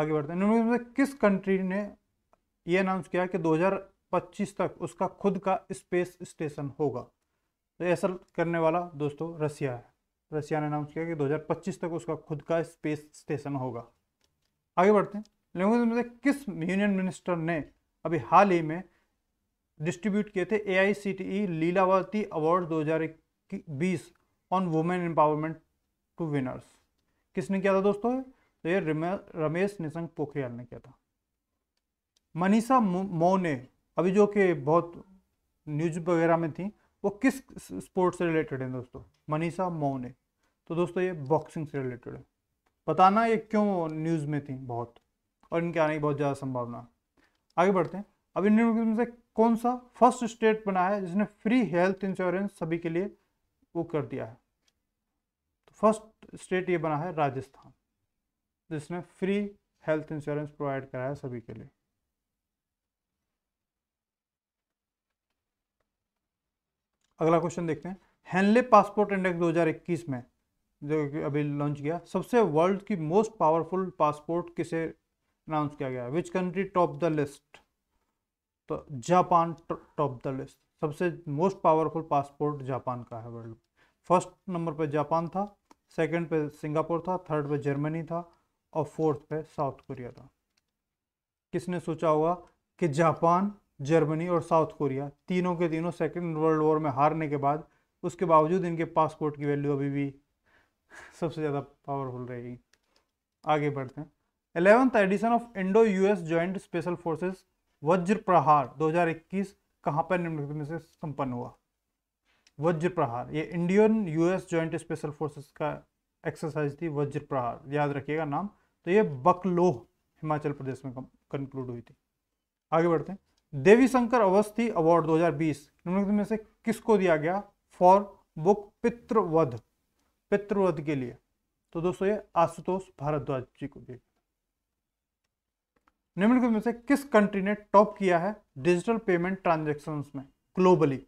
आगे बढ़ते हैं इनमें से किस कंट्री ने ये अनाउंस किया कि 2025 तक उसका खुद का स्पेस स्टेशन होगा तो ऐसा करने वाला दोस्तों रसिया है रसिया ने अनाउंस किया कि 2025 तक उसका खुद का स्पेस स्टेशन होगा आगे बढ़ते हैं लेकिन में से किस यूनियन मिनिस्टर ने अभी हाल ही में डिस्ट्रीब्यूट किए थे A I C T E Lilavati award दो हज़ार बीस on women empowerment to winners किसने किया था दोस्तों तो ये रमेश निशंक पोखरियाल ने किया था मनीषा मौने ने अभी जो कि बहुत न्यूज वगैरह में थी वो किस स्पोर्ट्स से रिलेटेड है दोस्तों मनीषा मौने ने तो दोस्तों ये बॉक्सिंग से रिलेटेड है बताना ये क्यों न्यूज़ में थी बहुत और इनके आने की बहुत ज़्यादा संभावना आगे बढ़ते हैं अब इंडियन से कौन सा फर्स्ट स्टेट बना है जिसने फ्री हेल्थ इंश्योरेंस सभी के लिए वो कर दिया है फर्स्ट स्टेट ये बना है राजस्थान जिसने फ्री हेल्थ इंश्योरेंस प्रोवाइड कराया सभी के लिए अगला क्वेश्चन देखते हैं हेनले पासपोर्ट इंडेक्स 2021 में जो अभी लॉन्च किया सबसे वर्ल्ड की मोस्ट पावरफुल पासपोर्ट किसे अनाउंस किया गया which country top the list तो जापान टॉप द लिस्ट सबसे मोस्ट पावरफुल पासपोर्ट जापान का है वर्ल्ड फर्स्ट नंबर पर जापान था सेकंड पे सिंगापुर था थर्ड पे जर्मनी था और फोर्थ पे साउथ कोरिया था किसने सोचा होगा कि जापान जर्मनी और साउथ कोरिया तीनों के तीनों सेकेंड वर्ल्ड वॉर में हारने के बाद उसके बावजूद इनके पासपोर्ट की वैल्यू अभी भी सबसे ज़्यादा पावरफुल रहेगी आगे बढ़ते हैं eleventh edition of Indo US joint special forces Vajra Prahar 2021 कहां पर निम्नलिखित में से संपन्न हुआ वज्र प्रहार ये Indian US joint special forces का एक्सरसाइज थी वज्र प्रहार याद रखिएगा नाम तो ये बकलोह हिमाचल प्रदेश में कंक्लूड हुई थी आगे बढ़ते हैं देवी शंकर अवस्थी अवार्ड 2020 निम्नलिखित में से किसको दिया गया फॉर बुक पितृवध पितृवध के लिए तो दोस्तों ये आशुतोष भारद्वाज जी को दिया निम्नलिखित में से किस कंट्री ने टॉप किया है डिजिटल पेमेंट ट्रांजेक्शन में ग्लोबली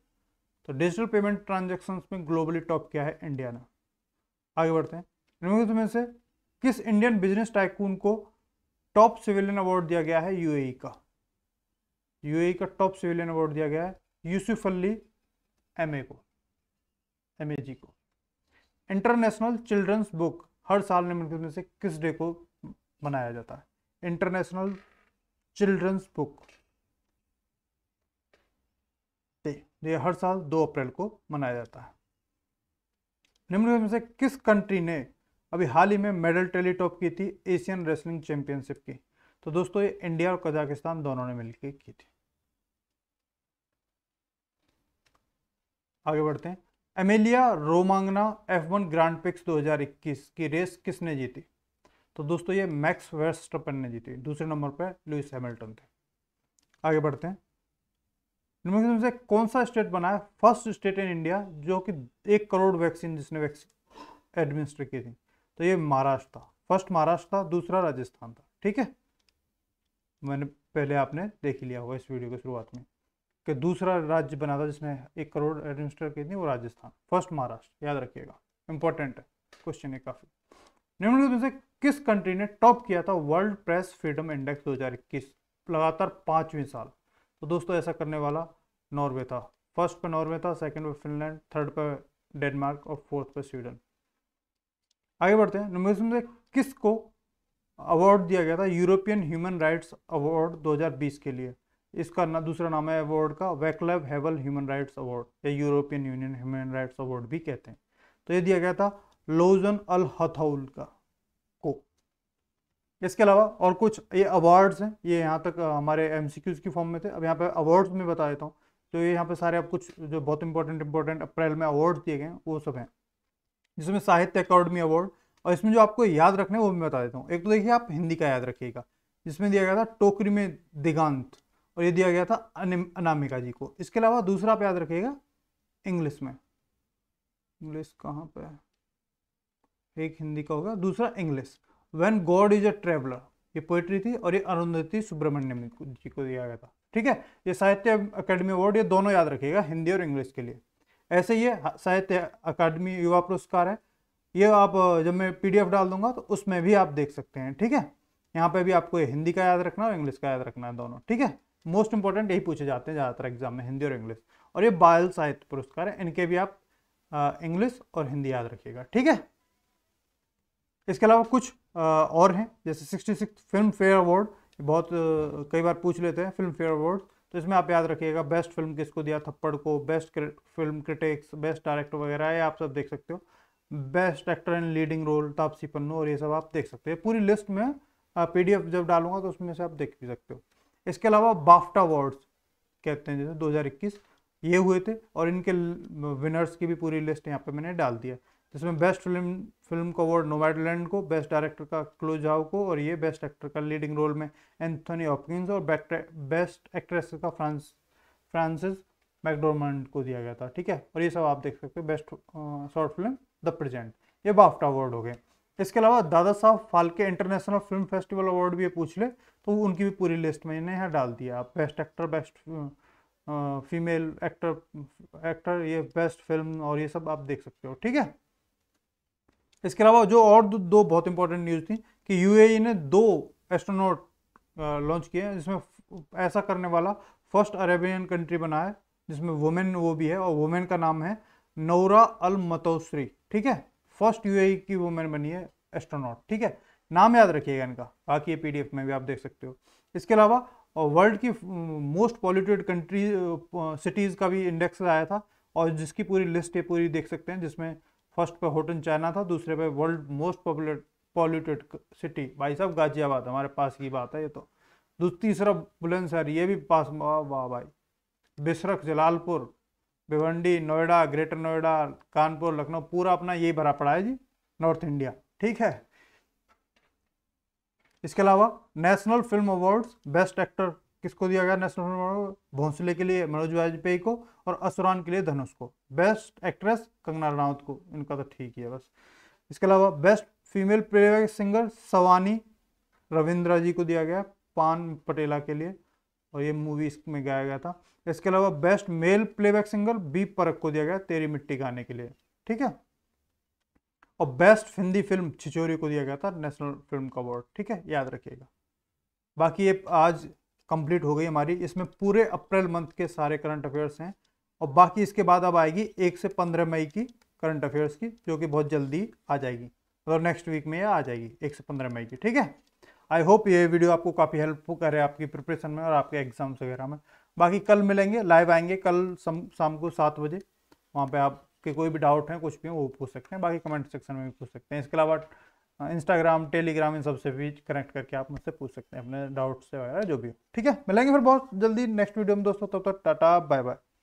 तो डिजिटल पेमेंट ट्रांजेक्शन में ग्लोबली टॉप क्या है इंडिया ने आगे बढ़ते हैं इनमें में से किस इंडियन बिजनेस टाइकून को टॉप सिविलियन अवार्ड दिया गया है यूएई e का यूएई e का टॉप सिविलियन अवार्ड दिया गया है यूसुफ अली एमए को एमए जी को इंटरनेशनल चिल्ड्रंस बुक हर साल निम्नलिखित में से किस डे को मनाया जाता है इंटरनेशनल चिल्ड्रंस बुक ये हर साल 2 अप्रैल को मनाया जाता है निम्नलिखित में से किस कंट्री ने अभी हाल ही में मेडल टेलीटॉप की थी एशियन रेसलिंग चैंपियनशिप की तो दोस्तों ये इंडिया और कजाकिस्तान दोनों ने मिलकर की थी आगे बढ़ते हैं Emilia Romagna F one grand prix 2021 की रेस किसने जीती तो दोस्तों ये मैक्स वेस्टपन ने जीती दूसरे नंबर पर लुइस हैमिल्टन थे आगे बढ़ते हैं निम्नलिखित में से कौन सा स्टेट बना है फर्स्ट स्टेट इन इंडिया जो कि एक करोड़ वैक्सीन जिसने वैक्सीन एडमिनिस्टर की थी तो ये महाराष्ट्र था फर्स्ट महाराष्ट्र था दूसरा राजस्थान था ठीक है मैंने पहले आपने देख लिया होगा इस वीडियो की शुरुआत में कि दूसरा राज्य बना था जिसने एक करोड़ एडमिनिस्टर की थी वो राजस्थान फर्स्ट महाराष्ट्र याद रखिएगा इंपॉर्टेंट है क्वेश्चन है काफ़ी निम्नलिखित में से किस कंट्री ने टॉप किया था वर्ल्ड प्रेस फ्रीडम इंडेक्स दो लगातार पांचवें साल तो दोस्तों ऐसा करने वाला नॉर्वे था फर्स्ट पे नॉर्वे था सेकेंड पे फिनलैंड थर्ड पर डेनमार्क और फोर्थ पे स्वीडन आगे बढ़ते हैं नंबर से किस को अवार्ड दिया गया था यूरोपियन ह्यूमन राइट्स अवार्ड 2020 के लिए इसका ना दूसरा नाम है अवार्ड का Vaclav Havel human rights award या European Union human rights award भी कहते हैं तो ये दिया गया था लोजन अल हथौल का इसके अलावा और कुछ ये अवार्ड्स हैं ये यहाँ तक हमारे एम की फॉर्म में थे अब यहाँ पर अवार्ड्स में बता देता हूँ तो ये यहाँ पे सारे अब कुछ जो बहुत इंपॉर्टेंट इंपॉर्टेंट अप्रैल में अवार्ड दिए गए वो सब हैं जिसमें साहित्य अकाडमी अवार्ड और इसमें जो आपको याद रखना है वो मैं बता देता हूँ एक तो देखिए आप हिंदी का याद रखिएगा जिसमें दिया गया था टोकरी में दिगांत और ये दिया गया था अनामिका जी को इसके अलावा दूसरा आप याद रखिएगा इंग्लिश में इंग्लिश कहाँ पर एक हिंदी का होगा दूसरा English when God is a traveller ये पोइट्री थी और ये अरुंधति सुब्रमण्यम जी को दिया गया था ठीक है ये साहित्य अकेडमी अवार्ड ये दोनों याद रखिएगा हिंदी और इंग्लिश के लिए ऐसे ये साहित्य अकादमी युवा पुरस्कार है ये आप जब मैं पीडीएफ डाल दूंगा तो उसमें भी आप देख सकते हैं ठीक है यहाँ पे भी आपको हिंदी का याद रखना और इंग्लिश का याद रखना है दोनों ठीक है मोस्ट इंपॉर्टेंट यही पूछे जाते हैं ज़्यादातर एग्जाम में हिंदी और इंग्लिश और ये बाल साहित्य पुरस्कार है इनके भी आप इंग्लिश और हिंदी याद रखिएगा ठीक है इसके अलावा कुछ और हैं जैसे sixty six Filmfare award बहुत कई बार पूछ लेते हैं फिल्म फेयर अवार्ड तो इसमें आप याद रखिएगा बेस्ट फिल्म किसको दिया थप्पड़ को best film critics best director वगैरह ये आप सब देख सकते हो best actor and leading role Taapsee Pannu और ये सब आप देख सकते हो पूरी लिस्ट में पी जब डालूंगा तो उसमें से आप देख भी सकते हो इसके अलावा बाफ्टा अवार्ड्स कहते हैं जैसे दो ये हुए थे और इनके विनर्स की भी पूरी लिस्ट यहाँ पे मैंने डाल दिया जिसमें बेस्ट फिल्म फिल्म का अवार्ड नोमैडलैंड को बेस्ट डायरेक्टर का क्लोजाओ को और ये बेस्ट एक्टर का लीडिंग रोल में एंथनी हॉपकिंस और बेस्ट एक्ट्रेस का फ्रांस फ्रांसिस मैकडोरमेंट को दिया गया था ठीक है और ये सब आप देख सकते हो best short film the present ये बाफ्टा अवार्ड हो गए इसके अलावा Dadasaheb Phalke international film festival award भी पूछ ले तो उनकी भी पूरी लिस्ट मैंने यहाँ डाल दिया आप best actor best female actor actor ये बेस्ट फिल्म और ये सब आप देख सकते हो ठीक है इसके अलावा जो और दो बहुत इंपॉर्टेंट न्यूज़ थी कि यूएई e ने दो एस्ट्रोनॉट लॉन्च किए हैं जिसमें ऐसा करने वाला फर्स्ट अरेबियन कंट्री बना है जिसमें वुमेन वो भी है और वुमेन का नाम है नौरा अल मतोश्री ठीक है फर्स्ट यूएई e की वुमेन बनी है एस्ट्रोनॉट ठीक है नाम याद रखिएगा इनका बाकी ये पीडीएफ में भी आप देख सकते हो इसके अलावा वर्ल्ड की मोस्ट पॉल्यूटेड कंट्री सिटीज़ का भी इंडेक्स आया था और जिसकी पूरी लिस्ट ये पूरी देख सकते हैं जिसमें फर्स्ट पे होटन चाइना था दूसरे पे world most populate polluted city भाई साहब गाजियाबाद हमारे पास की बात है ये तो तीसरा बुलंदशहर ये भी पास वाह भाई बिशरख जलालपुर भिवंडी नोएडा ग्रेटर नोएडा कानपुर लखनऊ पूरा अपना यही भरा पड़ा है जी नॉर्थ इंडिया ठीक है इसके अलावा national film awards best actor किसको दिया गया नेशनल अवार्ड भोंसले के लिए मनोज वाजपेयी को और असुरान के लिए धनुष को बेस्ट एक्ट्रेस कंगना रनावत को इनका तो ठीक ही है बस इसके अलावा best female playback singer Savani Ravindra ji को दिया गया पान पटेला के लिए और ये मूवी इसमें गाया गया था इसके अलावा best male playback singer B Praak को दिया गया तेरी मिट्टी गाने के लिए ठीक है और बेस्ट हिंदी फिल्म छिचोरी को दिया गया था नेशनल फिल्म का अवार्ड ठीक है याद रखिएगा बाकी ये आज कंप्लीट हो गई हमारी इसमें पूरे अप्रैल मंथ के सारे करंट अफेयर्स हैं और बाकी इसके बाद अब आएगी एक से पंद्रह मई की करंट अफेयर्स की जो कि बहुत जल्दी आ जाएगी मतलब तो नेक्स्ट वीक में यह आ जाएगी एक से पंद्रह मई की ठीक है आई होप ये वीडियो आपको काफ़ी हेल्पफुल करे आपकी प्रिपरेशन में और आपके एग्जाम्स वगैरह में बाकी कल मिलेंगे लाइव आएंगे कल शाम को सात बजे वहाँ पे आपके कोई भी डाउट हैं कुछ भी हैं वो पूछ सकते हैं बाकी कमेंट सेक्शन में भी पूछ सकते हैं इसके अलावा इंस्टाग्राम हाँ, टेलीग्राम इन सबसे भी कनेक्ट करके आप मुझसे पूछ सकते हैं अपने डाउट्स वगैरह जो भी ठीक है मिलेंगे फिर बहुत जल्दी नेक्स्ट वीडियो में दोस्तों तब तक तो टाटा बाय बाय